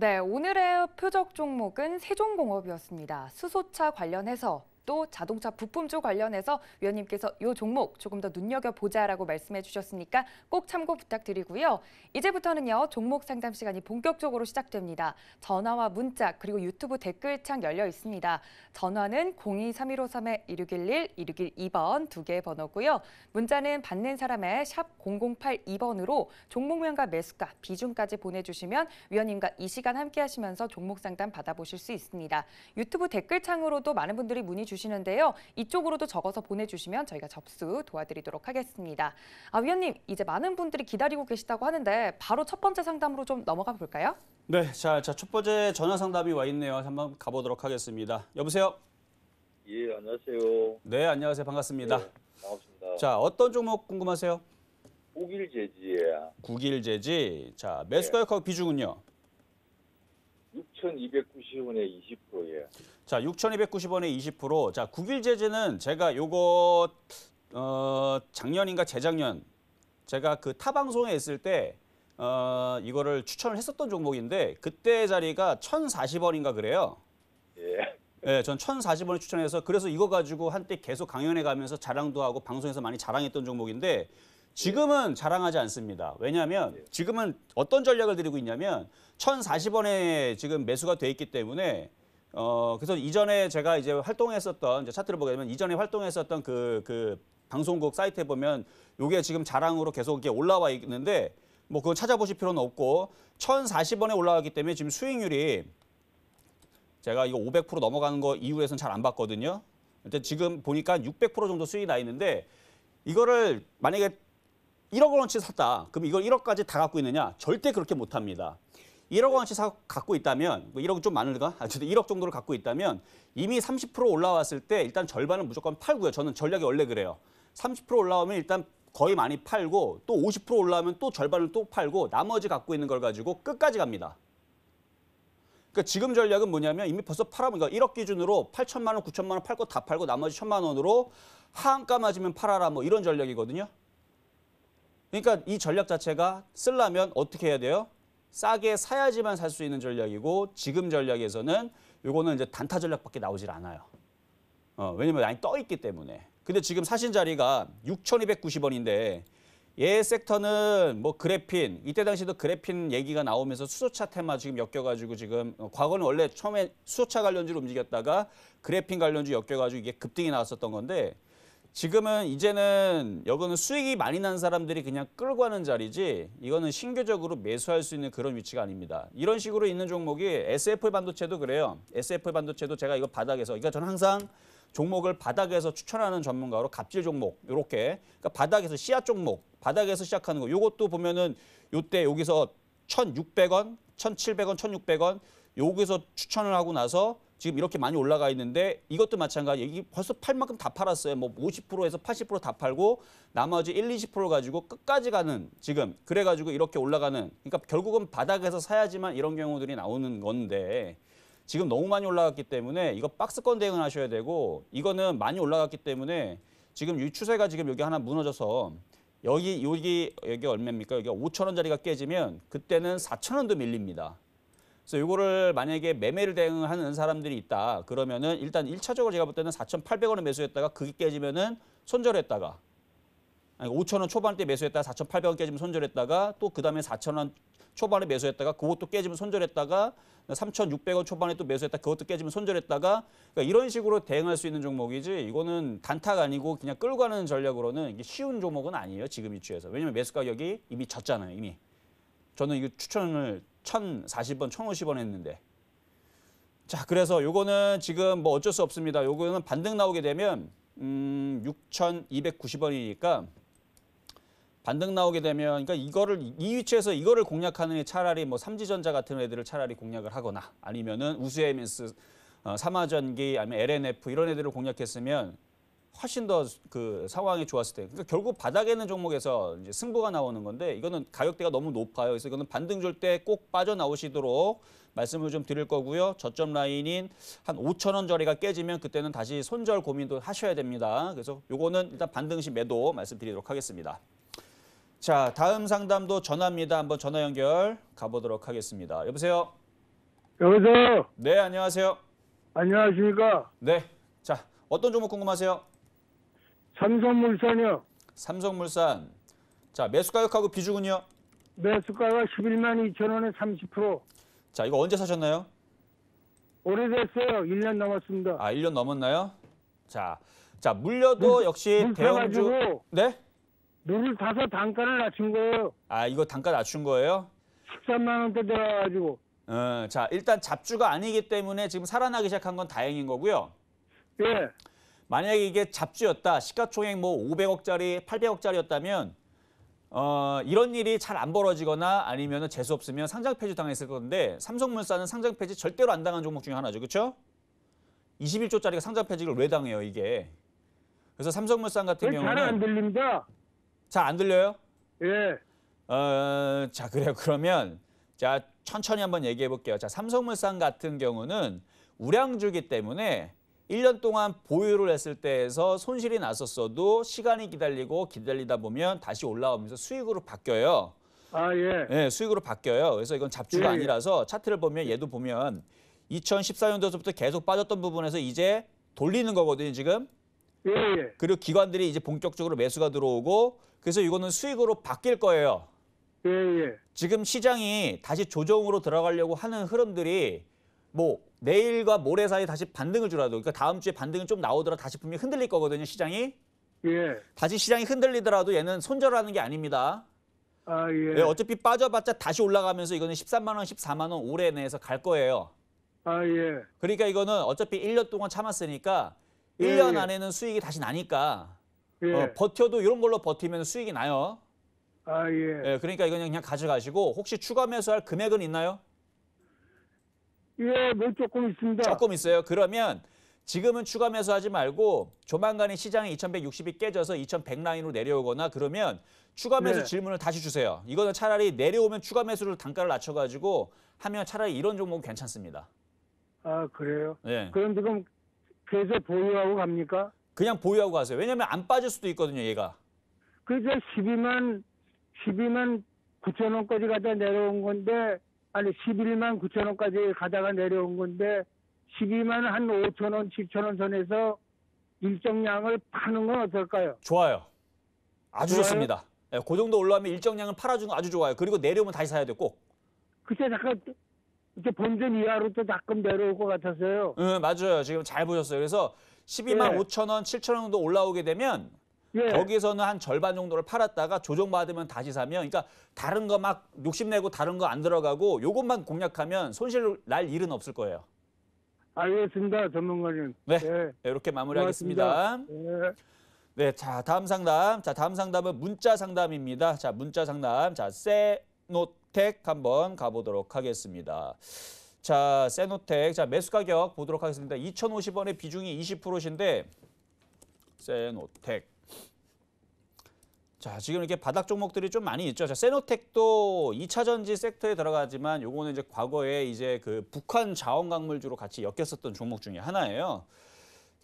네, 오늘의 표적 종목은 세종공업이었습니다. 수소차 관련해서 또 자동차 부품 주 관련해서 위원님께서 이 종목 조금 더 눈여겨보자라고 말씀해 주셨으니까 꼭 참고 부탁드리고요. 이제부터는요. 종목 상담 시간이 본격적으로 시작됩니다. 전화와 문자 그리고 유튜브 댓글창 열려 있습니다. 전화는 023153-1611, 1612번 두 개의 번호고요. 문자는 받는 사람의 샵 0082번으로 종목명과 매수가, 비중까지 보내주시면 위원님과 이 시간 함께하시면서 종목 상담 받아보실 수 있습니다. 유튜브 댓글창으로도 많은 분들이 문의 주시 면 주시는데요. 이쪽으로도 적어서 보내주시면 저희가 접수 도와드리도록 하겠습니다. 아, 위원님, 이제 많은 분들이 기다리고 계시다고 하는데 바로 첫 번째 상담으로 좀 넘어가 볼까요?
네, 자, 자, 첫 번째 전화 상담이 와 있네요. 한번 가보도록 하겠습니다. 여보세요? 예, 안녕하세요. 네, 안녕하세요. 반갑습니다. 네, 반갑습니다. 자, 어떤 종목 궁금하세요? 국일 제지예요. 국일 제지. 자, 매수 가격하고 네. 비중은요? 6,290원에 20%예요. 자, 6,290원에 20%. 자, 9일 제재는 제가 요거 어, 작년인가 재작년 제가 그 타 방송에 있을 때 어, 이거를 추천을 했었던 종목인데 그때 자리가 1,040원인가 그래요. 예. 예, 전 1,040원에 추천해서 그래서 이거 가지고 한때 계속 강연에 가면서 자랑도 하고 방송에서 많이 자랑했던 종목인데 지금은 자랑하지 않습니다. 왜냐하면 예. 지금은 어떤 전략을 드리고 있냐면 1,040원에 지금 매수가 돼 있기 때문에 어, 그래서 이전에 제가 이제 활동했었던 이제 차트를 보게 되면 이전에 활동했었던 그, 그 방송국 사이트에 보면 요게 지금 자랑으로 계속 이렇게 올라와 있는데 뭐 그거 찾아보실 필요는 없고 1,040원에 올라가기 때문에 지금 수익률이 제가 이거 500% 넘어가는 거 이후에선 잘 안 봤거든요. 근데 지금 보니까 600% 정도 수익이 나 있는데 이거를 만약에 1억 원치 어 샀다. 그럼 이걸 1억까지 다 갖고 있느냐? 절대 그렇게 못 합니다. 1억 원씩 사, 갖고 있다면 1억 뭐 좀 많을까? 1억 정도를 갖고 있다면 이미 30% 올라왔을 때 일단 절반은 무조건 팔고요. 저는 전략이 원래 그래요. 30% 올라오면 일단 거의 많이 팔고 또 50% 올라오면 또 절반을 또 팔고 나머지 갖고 있는 걸 가지고 끝까지 갑니다. 그러니까 지금 전략은 뭐냐면 이미 벌써 팔아면 그러니까 1억 기준으로 8천만 원, 9천만 원팔거다 팔고 나머지 1천만 원으로 하한가 맞으면 팔아라 뭐 이런 전략이거든요. 그러니까 이 전략 자체가 쓸라면 어떻게 해야 돼요? 싸게 사야지만 살 수 있는 전략이고 지금 전략에서는 요거는 이제 단타 전략밖에 나오질 않아요. 어, 왜냐면 많이 떠 있기 때문에. 근데 지금 사신 자리가 6,290원인데 얘 섹터는 뭐 그래핀 이때 당시도 그래핀 얘기가 나오면서 수소차 테마 지금 엮여가지고 지금 어, 과거는 원래 처음에 수소차 관련주로 움직였다가 그래핀 관련주 엮여가지고 이게 급등이 나왔었던 건데 지금은 이제는 여기는 수익이 많이 난 사람들이 그냥 끌고 가는 자리지 이거는 신규적으로 매수할 수 있는 그런 위치가 아닙니다. 이런 식으로 있는 종목이 SF 반도체도 그래요. SF 반도체도 제가 이거 바닥에서 그러니까 저는 항상 종목을 바닥에서 추천하는 전문가로 갑질 종목 이렇게 그러니까 바닥에서 씨앗 종목 바닥에서 시작하는 거 이것도 보면은 요때 여기서 1,600원, 1,700원, 1,600원 여기서 추천을 하고 나서 지금 이렇게 많이 올라가 있는데 이것도 마찬가지. 여기 벌써 팔 만큼 다 팔았어요. 뭐 50%에서 80%다 팔고 나머지 1, 2 0 가지고 끝까지 가는 지금 그래 가지고 이렇게 올라가는 그러니까 결국은 바닥에서 사야지만 이런 경우들이 나오는 건데 지금 너무 많이 올라갔기 때문에 이거 박스권 대응을 하셔야 되고 이거는 많이 올라갔기 때문에 지금 이 추세가 지금 여기 하나 무너져서 여기 여기 여기 얼마입니까? 여기 5천 원짜리가 깨지면 그때는 4천 원도 밀립니다. 그래서 이거를 만약에 매매를 대응하는 사람들이 있다. 그러면은 일단 1차적으로 제가 볼 때는 4,800원에 매수했다가 그게 깨지면은 손절했다가 아니 5,000원 초반대 매수했다가 4,800원 깨지면 손절했다가 또 그다음에 4,000원 초반에 매수했다가 그것도 깨지면 손절했다가 3,600원 초반에 또 매수했다 그것도 깨지면 손절했다가 그러니까 이런 식으로 대응할 수 있는 종목이지 이거는 단타가 아니고 그냥 끌고 가는 전략으로는 이게 쉬운 종목은 아니에요 지금 이추에서 왜냐면 매수 가격이 이미 졌잖아요 이미 저는 이거 추천을 1 0 4 0번 1050원 했는데. 자, 그래서 요거는 지금 뭐 어쩔 수 없습니다. 요거는 반등 나오게 되면 음, 6,290원이니까 반등 나오게 되면 그러니까 이거를 이 위치에서 이거를 공략하는 차라리 뭐 삼지전자 같은 애들을 차라리 공략을 하거나 아니면은 우수 MS 어, 삼화전기 아니면 LNF 이런 애들을 공략했으면 훨씬 더 그 상황이 좋았을 때. 그러니까 결국 바닥에 있는 종목에서 이제 승부가 나오는 건데 이거는 가격대가 너무 높아요. 그래서 이거는 반등 줄 때 꼭 빠져나오시도록 말씀을 좀 드릴 거고요. 저점 라인인 한 5천 원 저리가 깨지면 그때는 다시 손절 고민도 하셔야 됩니다. 그래서 이거는 일단 반등 시 매도 말씀드리도록 하겠습니다. 자, 다음 상담도 전화입니다. 한번 전화 연결 가보도록 하겠습니다. 여보세요?
여보세요?
네, 안녕하세요. 안녕하십니까? 네. 자, 어떤 종목 궁금하세요? 삼성물산이요. 삼성물산. 자, 매수 가격하고 비중은요? 매수가가 11만 2천 원에 30%. 자, 이거 언제 사셨나요? 오래됐어요. 1년 넘었습니다. 아, 1년 넘었나요? 자, 자 물려도 물, 역시 대형주. 네? 물을 타서 단가를 낮춘 거예요. 아, 이거 단가 낮춘 거예요? 13만 원대 들어가지고. 어, 자, 일단 잡주가 아니기 때문에 지금 살아나기 시작한 건 다행인 거고요. 예. 만약에 이게 잡지였다 시가총액 뭐 500억짜리, 800억짜리였다면 어, 이런 일이 잘 안 벌어지거나 아니면 재수 없으면 상장 폐지 당했을 건데 삼성물산은 상장 폐지 절대로 안 당한 종목 중에 하나죠. 그렇죠? 21조짜리가 상장 폐지를 왜 당해요, 이게? 그래서 삼성물산 같은 경우는 잘 안
들립니다.
잘 안 들려요? 예. 어, 자, 그래요. 그러면 자, 천천히 한번 얘기해 볼게요. 자, 삼성물산 같은 경우는 우량주기 때문에 1년 동안 보유를 했을 때에서 손실이 났었어도 시간이 기다리고 기다리다 보면 다시 올라오면서 수익으로 바뀌어요. 아 예. 네, 수익으로 바뀌어요. 그래서 이건 잡주가 예, 예. 아니라서 차트를 보면 얘도 보면 2014년도부터 계속 빠졌던 부분에서 이제 돌리는 거거든요, 지금. 예, 예. 그리고 기관들이 이제 본격적으로 매수가 들어오고 그래서 이거는 수익으로 바뀔 거예요. 예, 예. 지금 시장이 다시 조정으로 들어가려고 하는 흐름들이 뭐 내일과 모레 사이에 다시 반등을 주라도 그러니까 다음 주에 반등이 좀 나오더라 다시 분명히 흔들릴 거거든요 시장이 예. 다시 시장이 흔들리더라도 얘는 손절하는 게 아닙니다. 아 예. 네, 어차피 빠져봤자 다시 올라가면서 이거는 13만 원, 14만 원 올해 내에서 갈 거예요. 아 예. 그러니까 이거는 어차피 1년 동안 참았으니까 예, 1년 예. 안에는 수익이 다시 나니까 예. 어, 버텨도 이런 걸로 버티면 수익이 나요. 아 예. 네, 그러니까 이건 그냥 가져가시고 혹시 추가 매수할 금액은 있나요? 예, 뭐
조금 있습니다. 조금
있어요. 그러면 지금은 추가 매수하지 말고 조만간에 시장이 2,160이 깨져서 2,100 라인으로 내려오거나 그러면 추가 네. 매수 네. 질문을 다시 주세요. 이거는 차라리 내려오면 추가 매수를 단가를 낮춰가지고 하면 차라리 이런 종목은 괜찮습니다. 아 그래요? 네. 그럼 지금 계속 보유하고 갑니까? 그냥 보유하고 가세요. 왜냐면 안 빠질 수도 있거든요, 얘가. 그저 12만 12만 9천 원까지 가다 내려온 건데 아니 11만 9천 원까지 가다가 내려온 건데 12만 한 5천 원, 7천 원 선에서 일정량을 파는 건 어떨까요? 좋아요. 아주 좋아요? 좋습니다. 예, 그 정도 올라오면 일정량을 팔아주는 거 아주 좋아요. 그리고 내려오면 다시 사야 돼, 꼭. 그때 잠깐 이제 본전 이하로 또 가끔 내려올 것 같았어요. 응, 맞아요. 지금 잘 보셨어요. 그래서 12만 네. 5천 원, 7천 원 정도 올라오게 되면 예. 거기서는한 절반 정도를 팔았다가 조정받으면 다시 사면 그러니까 다른 거 막 욕심내고 다른 거 안 들어가고 요것만 공략하면 손실 날 일은 없을 거예요. 알겠습니다. 전문가님. 네. 예. 네. 이렇게 마무리하겠습니다. 네. 네. 자, 다음 상담. 자, 다음 상담은 문자 상담입니다. 자, 문자 상담. 자, 세노텍 한번 가보도록 하겠습니다. 자, 세노텍. 자, 매수 가격 보도록 하겠습니다. 2,050원의 비중이 20%신데 세노텍. 자, 지금 이렇게 바닥 종목들이 좀 많이 있죠. 자, 세노텍도 2차 전지 섹터에 들어가지만 요거는 이제 과거에 이제 그 북한 자원 광물주로 같이 엮였었던 종목 중에 하나예요.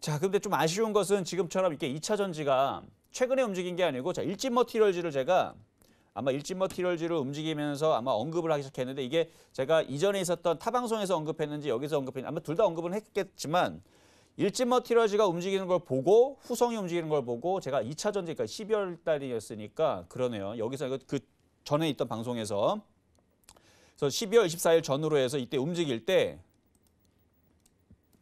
자, 근데 좀 아쉬운 것은 지금처럼 이렇게 2차 전지가 최근에 움직인 게 아니고 자, 일진 머티리얼즈를 제가 아마 일진 머티리얼즈를 움직이면서 아마 언급을 하기 시작했는데 이게 제가 이전에 있었던 타 방송에서 언급했는지 여기서 언급했는지 아마 둘 다 언급은 했겠지만 일진 머티리얼즈가 움직이는 걸 보고 후성이 움직이는 걸 보고 제가 2차 전지니까 그러니까 12월 달이었으니까 그러네요. 여기서 그 전에 있던 방송에서 그래서 12월 24일 전후로 해서 이때 움직일 때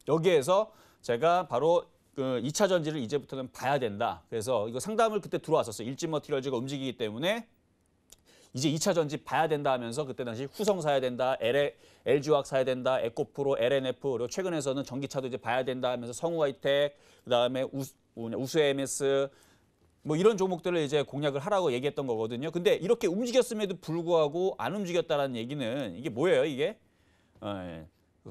여기에서 제가 바로 그 2차 전지를 이제부터는 봐야 된다. 그래서 이거 상담을 그때 들어왔었어요. 일진 머티리얼즈가 움직이기 때문에 이제 2차 전지 봐야 된다 하면서 그때 당시 후성 사야 된다, LA, LG화학 사야 된다, 에코프로, LNF 그리고 최근에서는 전기차도 이제 봐야 된다 하면서 성우하이텍 그다음에 우수, 우수 MS 뭐 이런 종목들을 이제 공략을 하라고 얘기했던 거거든요. 근데 이렇게 움직였음에도 불구하고 안 움직였다라는 얘기는 이게 뭐예요, 이게? 어, 예.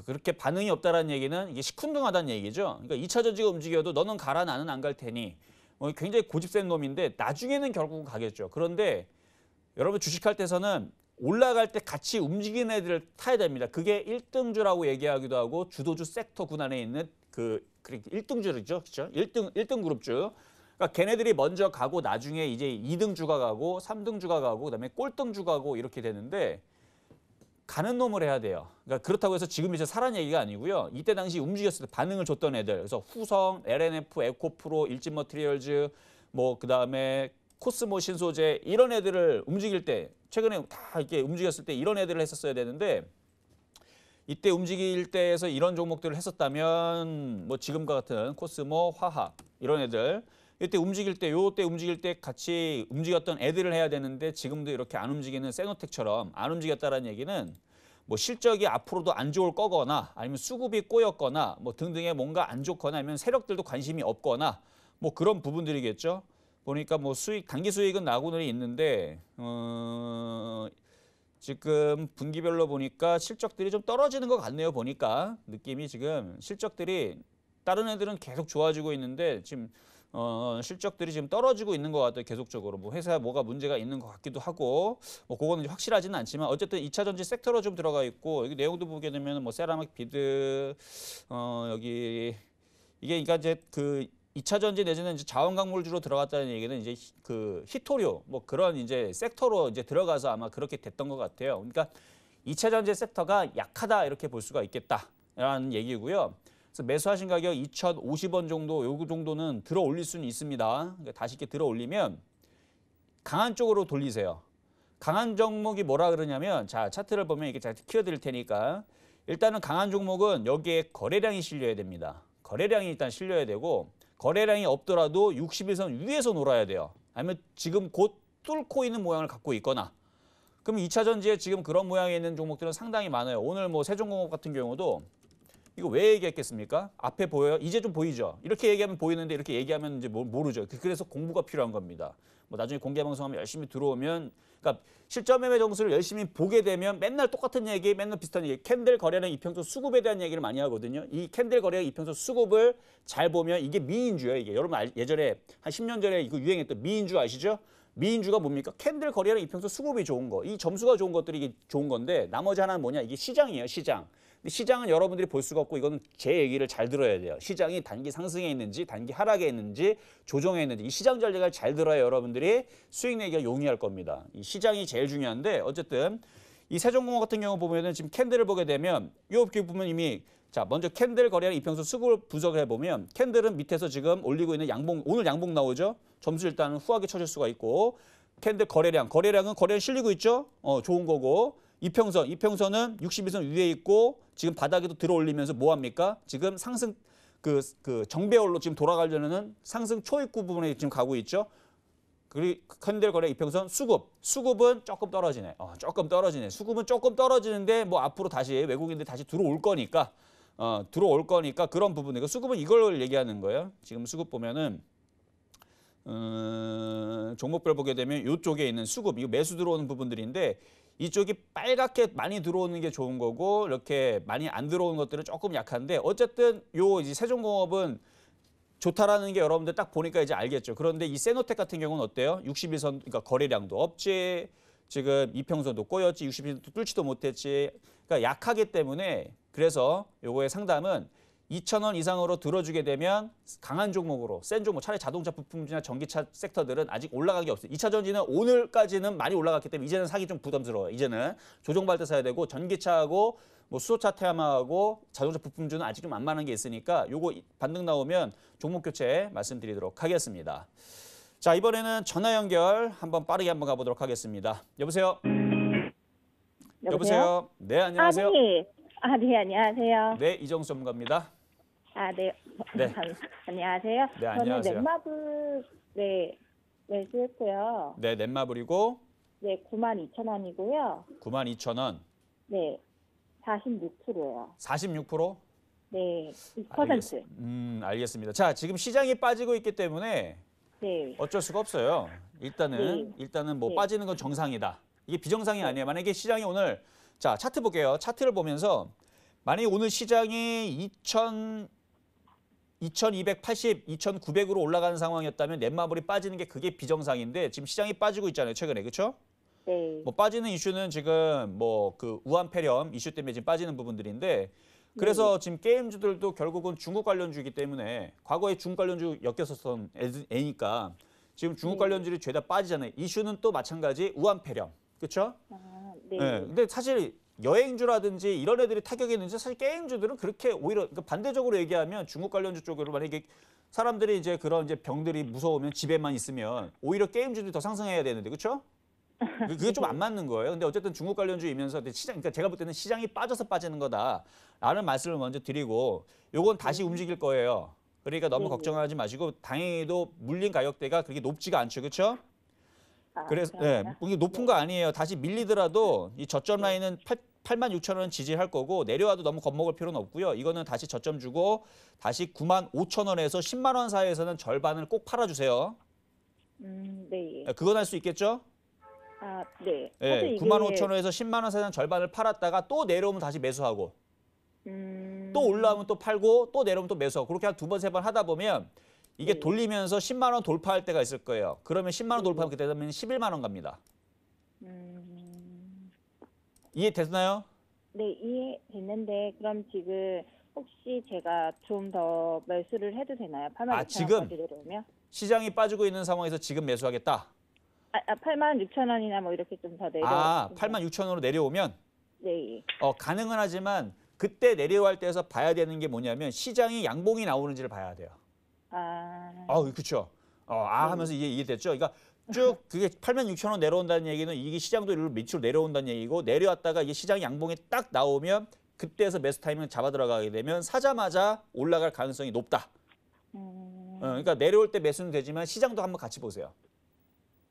그렇게 반응이 없다라는 얘기는 이게 시큰둥하다는 얘기죠. 그러니까 2차 전지가 움직여도 너는 가라 나는 안 갈 테니. 뭐 굉장히 고집센 놈인데 나중에는 결국은 가겠죠. 그런데 여러분 주식할 때서는 올라갈 때 같이 움직이는 애들을 타야 됩니다. 그게 1등주라고 얘기하기도 하고 주도주 섹터 군안에 있는 그 1등주죠. 그러니까 그렇죠? 1등 1등 그룹주. 그러니까 걔네들이 먼저 가고 나중에 이제 2등주가 가고 3등주가 가고 그다음에 꼴등주가 가고 이렇게 되는데 가는 놈을 해야 돼요. 그러니까 그렇다고 해서 지금 이제 사란 얘기가 아니고요. 이때 당시 움직였을 때 반응을 줬던 애들. 그래서 후성, LNF, 에코프로, 일진 머트리얼즈 뭐 그다음에 코스모 신소재 이런 애들을 움직일 때 최근에 다 이렇게 움직였을 때 이런 애들을 했었어야 되는데 이때 움직일 때에서 이런 종목들을 했었다면 뭐 지금과 같은 코스모, 화학 이런 애들 이때 움직일 때, 요때 움직일 때 같이 움직였던 애들을 해야 되는데 지금도 이렇게 안 움직이는 세노텍처럼 안 움직였다라는 얘기는 뭐 실적이 앞으로도 안 좋을 거거나 아니면 수급이 꼬였거나 뭐 등등의 뭔가 안 좋거나 아니면 세력들도 관심이 없거나 뭐 그런 부분들이겠죠. 보니까 뭐 수익 단기 수익은 나고는 있는데 어, 지금 분기별로 보니까 실적들이 좀 떨어지는 것 같네요. 보니까 느낌이 지금 실적들이 다른 애들은 계속 좋아지고 있는데 지금 어, 실적들이 지금 떨어지고 있는 것 같아요. 계속적으로 뭐 회사 뭐가 문제가 있는 것 같기도 하고 뭐 그거는 확실하지는 않지만 어쨌든 2차 전지 섹터로 좀 들어가 있고 여기 내용도 보게 되면 뭐 세라믹 비드 어, 여기 이게 그러니까 이제 그 2차 전지 내지는 이제 자원 광물 주로 들어갔다는 얘기는 이제 그 히토류 뭐 그런 이제 섹터로 이제 들어가서 아마 그렇게 됐던 것 같아요. 그러니까 2차 전지 섹터가 약하다 이렇게 볼 수가 있겠다라는 얘기고요. 그래서 매수하신 가격 2,050원 정도 요구 정도는 들어 올릴 수는 있습니다. 그러니까 다시 이렇게 들어 올리면 강한 쪽으로 돌리세요. 강한 종목이 뭐라 그러냐면 자 차트를 보면 이렇게 잘 키워드릴 테니까 일단은 강한 종목은 여기에 거래량이 실려야 됩니다. 거래량이 일단 실려야 되고 거래량이 없더라도 60일선 위에서 놀아야 돼요. 아니면 지금 곧 뚫고 있는 모양을 갖고 있거나 그럼 2차 전지에 지금 그런 모양이 있는 종목들은 상당히 많아요. 오늘 뭐 세종공업 같은 경우도 이거 왜 얘기했겠습니까? 앞에 보여요? 이제 좀 보이죠? 이렇게 얘기하면 보이는데 이렇게 얘기하면 이제 모르죠. 그래서 공부가 필요한 겁니다. 뭐 나중에 공개 방송하면 열심히 들어오면 그러니까 실전 매매 정수를 열심히 보게 되면 맨날 똑같은 얘기, 맨날 비슷한 얘기. 캔들 거래량 이평소 수급에 대한 얘기를 많이 하거든요. 이 캔들 거래량 이평소 수급을 잘 보면 이게 미인주예요. 이게 여러분 알, 예전에 한 10년 전에 이거 유행했던 미인주 아시죠? 미인주가 뭡니까? 캔들 거래량 이평소 수급이 좋은 거. 이 점수가 좋은 것들이 이게 좋은 건데 나머지 하나는 뭐냐? 이게 시장이에요, 시장. 시장은 여러분들이 볼 수가 없고 이거는 제 얘기를 잘 들어야 돼요. 시장이 단기 상승에 있는지 단기 하락에 있는지 조정에 있는지 이 시장 전략을 잘 들어야 여러분들이 수익 내기가 용이할 겁니다. 이 시장이 제일 중요한데 어쨌든 이 세종공학 같은 경우 보면은 지금 캔들을 보게 되면 요 이렇게 보면 이미 자 먼저 캔들 거래량 이평수 수급을 분석을 해보면 캔들은 밑에서 지금 올리고 있는 양봉 오늘 양봉 나오죠 점수 일단 후하게 쳐질 수가 있고 캔들 거래량 거래량은 거래량 실리고 있죠 어 좋은 거고 이평선, 이평선은 61선 위에 있고 지금 바닥에도 들어올리면서 뭐 합니까? 지금 상승 그, 그 정배열로 지금 돌아가려는 상승 초입구 부분에 지금 가고 있죠. 그리고 현들 거래 이평선 수급. 수급은 조금 떨어지네. 어, 조금 떨어지네. 수급은 조금 떨어지는데 뭐 앞으로 다시 외국인들 다시 들어올 거니까 어, 들어올 거니까 그런 부분이고 그러니까 수급은 이걸 얘기하는 거예요. 지금 수급 보면은 음, 종목별 보게 되면 이쪽에 있는 수급, 이거 매수 들어오는 부분들인데 이쪽이 빨갛게 많이 들어오는 게 좋은 거고 이렇게 많이 안 들어오는 것들은 조금 약한데 어쨌든 요 이제 세종공업은 좋다라는 게 여러분들 딱 보니까 이제 알겠죠. 그런데 이 세노텍 같은 경우는 어때요? 61선 그러니까 거래량도 없지. 지금 이평선도 꼬였지. 61선도 뚫지도 못했지. 그러니까 약하기 때문에 그래서 요거의 상담은 2천원 이상으로 들어주게 되면 강한 종목으로 센 종목 차라리 자동차 부품주나 전기차 섹터들은 아직 올라간 게 없어요. 2차 전지는 오늘까지는 많이 올라갔기 때문에 이제는 사기 좀 부담스러워요. 이제는 조정받을 때 사야 되고 전기차하고 뭐 수소차 태양하고 자동차 부품주는 아직 좀 안만한 게 있으니까 요거 반등 나오면 종목 교체 말씀드리도록 하겠습니다. 자 이번에는 전화 연결 한번 빠르게 한번 가보도록 하겠습니다. 여보세요. 여보세요. 여보세요? 네 안녕하세요. 아, 네. 아, 네 안녕하세요. 네 이정수 전문가입니다. 아, 네. 네. 안녕하세요. 네, 안녕하세요. 넷마블
네, 매수했고요.
네, 네, 넷마블이고
네, 92,000원이고요.
92,000원.
네. 46%예요.
46%?
네. 2%. 알겠,
음, 알겠습니다. 자, 지금 시장이 빠지고 있기 때문에 네. 어쩔 수가 없어요. 일단은 네. 일단은 뭐 네. 빠지는 건 정상이다. 이게 비정상이 네. 아니에요. 만약에 시장이 오늘 자, 차트 볼게요. 차트를 보면서 만약에 오늘 시장이 2 0 2280, 2900으로 올라가는 상황이었다면 넷마블이 빠지는 게 그게 비정상인데 지금 시장이 빠지고 있잖아요. 최근에. 그렇죠? 네. 뭐 빠지는 이슈는 지금 뭐 그 우한 폐렴 이슈 때문에 지금 빠지는 부분들인데 네. 그래서 네. 지금 게임주들도 결국은 중국 관련주이기 때문에 과거에 중국 관련주 엮였었던 애니까 지금 중국 네. 관련주들이 죄다 빠지잖아요. 이슈는 또 마찬가지 우한 폐렴. 그렇죠? 아, 네. 네. 근데 사실 여행주라든지 이런 애들이 타격이 있는지 사실 게임주들은 그렇게 오히려 그러니까 반대적으로 얘기하면 중국 관련주 쪽으로 만약에 사람들이 이제 그런 이제 병들이 무서우면 집에만 있으면 오히려 게임주들이 더 상승해야 되는데 그렇죠? 그게 좀 안 맞는 거예요. 근데 어쨌든 중국 관련주이면서 시장, 그러니까 제가 볼 때는 시장이 빠져서 빠지는 거다라는 말씀을 먼저 드리고 요건 다시 움직일 거예요. 그러니까 너무 걱정하지 마시고 다행히도 물린 가격대가 그렇게 높지가 않죠, 그렇죠? 아, 그래서 예, 네, 이게 높은 거 네. 아니에요. 다시 밀리더라도 이 저점 라인은 8, 8만 6천 원 지지할 거고 내려와도 너무 겁먹을 필요는 없고요. 이거는 다시 저점 주고 다시 9만 5천 원에서 10만 원 사이에서는 절반을 꼭 팔아주세요. 음, 네. 아, 그건 할 수 있겠죠? 아, 네. 네, 사실 9만 이 5천 원에서 10만 원 사이는 에서 절반을 팔았다가 또 내려오면 다시 매수하고 음, 또 올라오면 또 팔고 또 내려오면 또 매수하고 그렇게 한 두 번 세 번 하다 보면 이게 네. 돌리면서 10만 원 돌파할 때가 있을 거예요. 그러면 10만 원 돌파하면 그때 되면 11만 원 갑니다. 음, 이해되나요?
네, 이해됐는데 그럼 지금 혹시 제가 좀 더 매수를 해도 되나요? 8만 6천 아, 지금? 원까지
시장이 빠지고 있는 상황에서 지금 매수하겠다. 아, 아 8만 6천 원이나 뭐 이렇게 좀 더 내려. 아, 8만 6천 원으로 내려오면 네. 어, 가능은 하지만 그때 내려올 때에서 봐야 되는 게 뭐냐면 시장이 양봉이 나오는지를 봐야 돼요. 아. 어, 그렇죠. 어, 아 하면서 이제 이해됐죠. 그러니까 쭉 그게 8만 6천 원 내려온다는 얘기는 이게 시장도 일로 밑으로 내려온다는 얘기고 내려왔다가 이게 시장 양봉이 딱 나오면 그때에서 매수 타이밍을 잡아 들어가게 되면 사자마자 올라갈 가능성이 높다. 음... 어, 그러니까 내려올 때 매수는 되지만 시장도 한번 같이 보세요.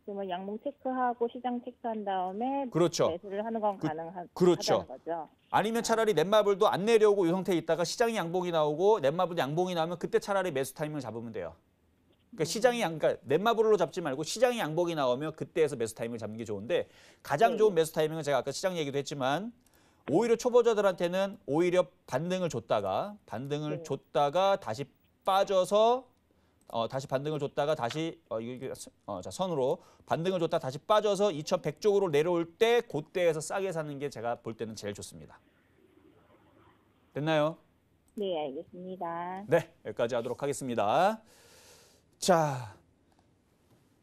그러면 양봉 체크하고 시장 체크한 다음에 그렇죠. 매수를 하는 건 그, 가능하다는 그렇죠. 거죠.
아니면 차라리 넷마블도 안 내려오고 이 상태에 있다가 시장이 양봉이 나오고 넷마블도 양봉이 나오면 그때 차라리 매수 타이밍을 잡으면 돼요. 그러니까 시장이 양, 그러니까 넷마블로 잡지 말고 시장이 양복이 나오면 그때에서 매수 타이밍을 잡는 게 좋은데 가장 네. 좋은 매수 타이밍은 제가 아까 시장 얘기도 했지만 오히려 초보자들한테는 오히려 반등을 줬다가 반등을 네. 줬다가 다시 빠져서 어, 다시 반등을 줬다가 다시 어, 이거, 어, 자, 선으로 반등을 줬다 다시 빠져서 2,100쪽으로 내려올 때 그때에서 싸게 사는 게 제가 볼 때는 제일 좋습니다. 됐나요? 네, 알겠습니다. 네, 여기까지 하도록 하겠습니다. 자,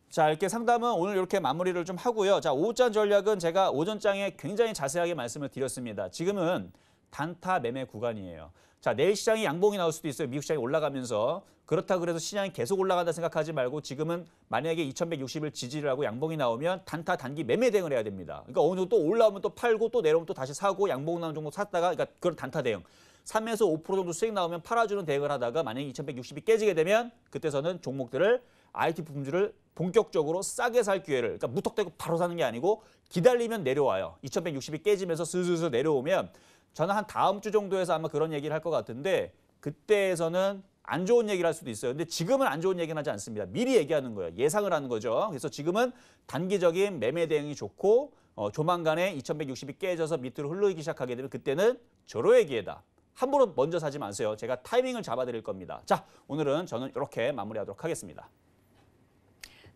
자 이렇게 상담은 오늘 이렇게 마무리를 좀 하고요. 자 오전 전략은 제가 오전 장에 굉장히 자세하게 말씀을 드렸습니다. 지금은 단타 매매 구간이에요. 자 내일 시장이 양봉이 나올 수도 있어요. 미국 시장이 올라가면서 그렇다 그래서 시장이 계속 올라간다 생각하지 말고 지금은 만약에 2160을 지지를 하고 양봉이 나오면 단타 단기 매매 대응을 해야 됩니다. 그러니까 어느 정도 또 올라오면 또 팔고 또 내려오면 또 다시 사고 양봉 나온 정도 샀다가 그러니까 그런 단타 대응. 3에서 5% 정도 수익 나오면 팔아주는 대응을 하다가 만약에 2160이 깨지게 되면 그때서는 종목들을 IT 품질을 본격적으로 싸게 살 기회를 그러니까 무턱대고 바로 사는 게 아니고 기다리면 내려와요. 2160이 깨지면서 슬슬슬 내려오면 저는 한 다음 주 정도에서 아마 그런 얘기를 할 것 같은데 그때에서는 안 좋은 얘기를 할 수도 있어요. 근데 지금은 안 좋은 얘기는 하지 않습니다. 미리 얘기하는 거예요. 예상을 하는 거죠. 그래서 지금은 단기적인 매매 대응이 좋고 어, 조만간에 2160이 깨져서 밑으로 흘러기 시작하게 되면 그때는 저로의 기회다. 함부로 먼저 사지 마세요. 제가 타이밍을 잡아드릴 겁니다. 자, 오늘은 저는 이렇게 마무리하도록 하겠습니다.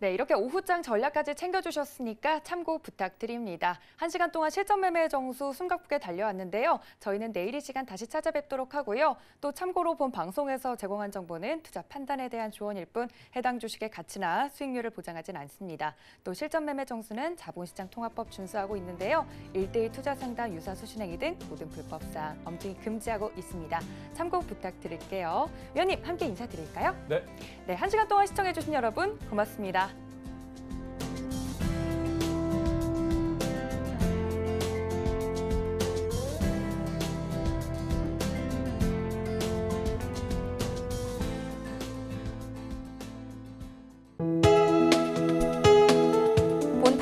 네, 이렇게 오후장 전략까지 챙겨주셨으니까 참고 부탁드립니다. 한 시간 동안 실전 매매 정수 숨가쁘게 달려왔는데요. 저희는 내일 이 시간 다시 찾아뵙도록 하고요. 또 참고로 본 방송에서 제공한 정보는 투자 판단에 대한 조언일 뿐 해당 주식의 가치나 수익률을 보장하진 않습니다. 또 실전 매매 정수는 자본시장 통합법 준수하고 있는데요. 일대일 투자 상담, 유사 수신행위 등 모든 불법사항 엄중히 금지하고 있습니다. 참고 부탁드릴게요. 위원님 함께 인사드릴까요? 네. 네, 한 시간 동안 시청해주신 여러분 고맙습니다.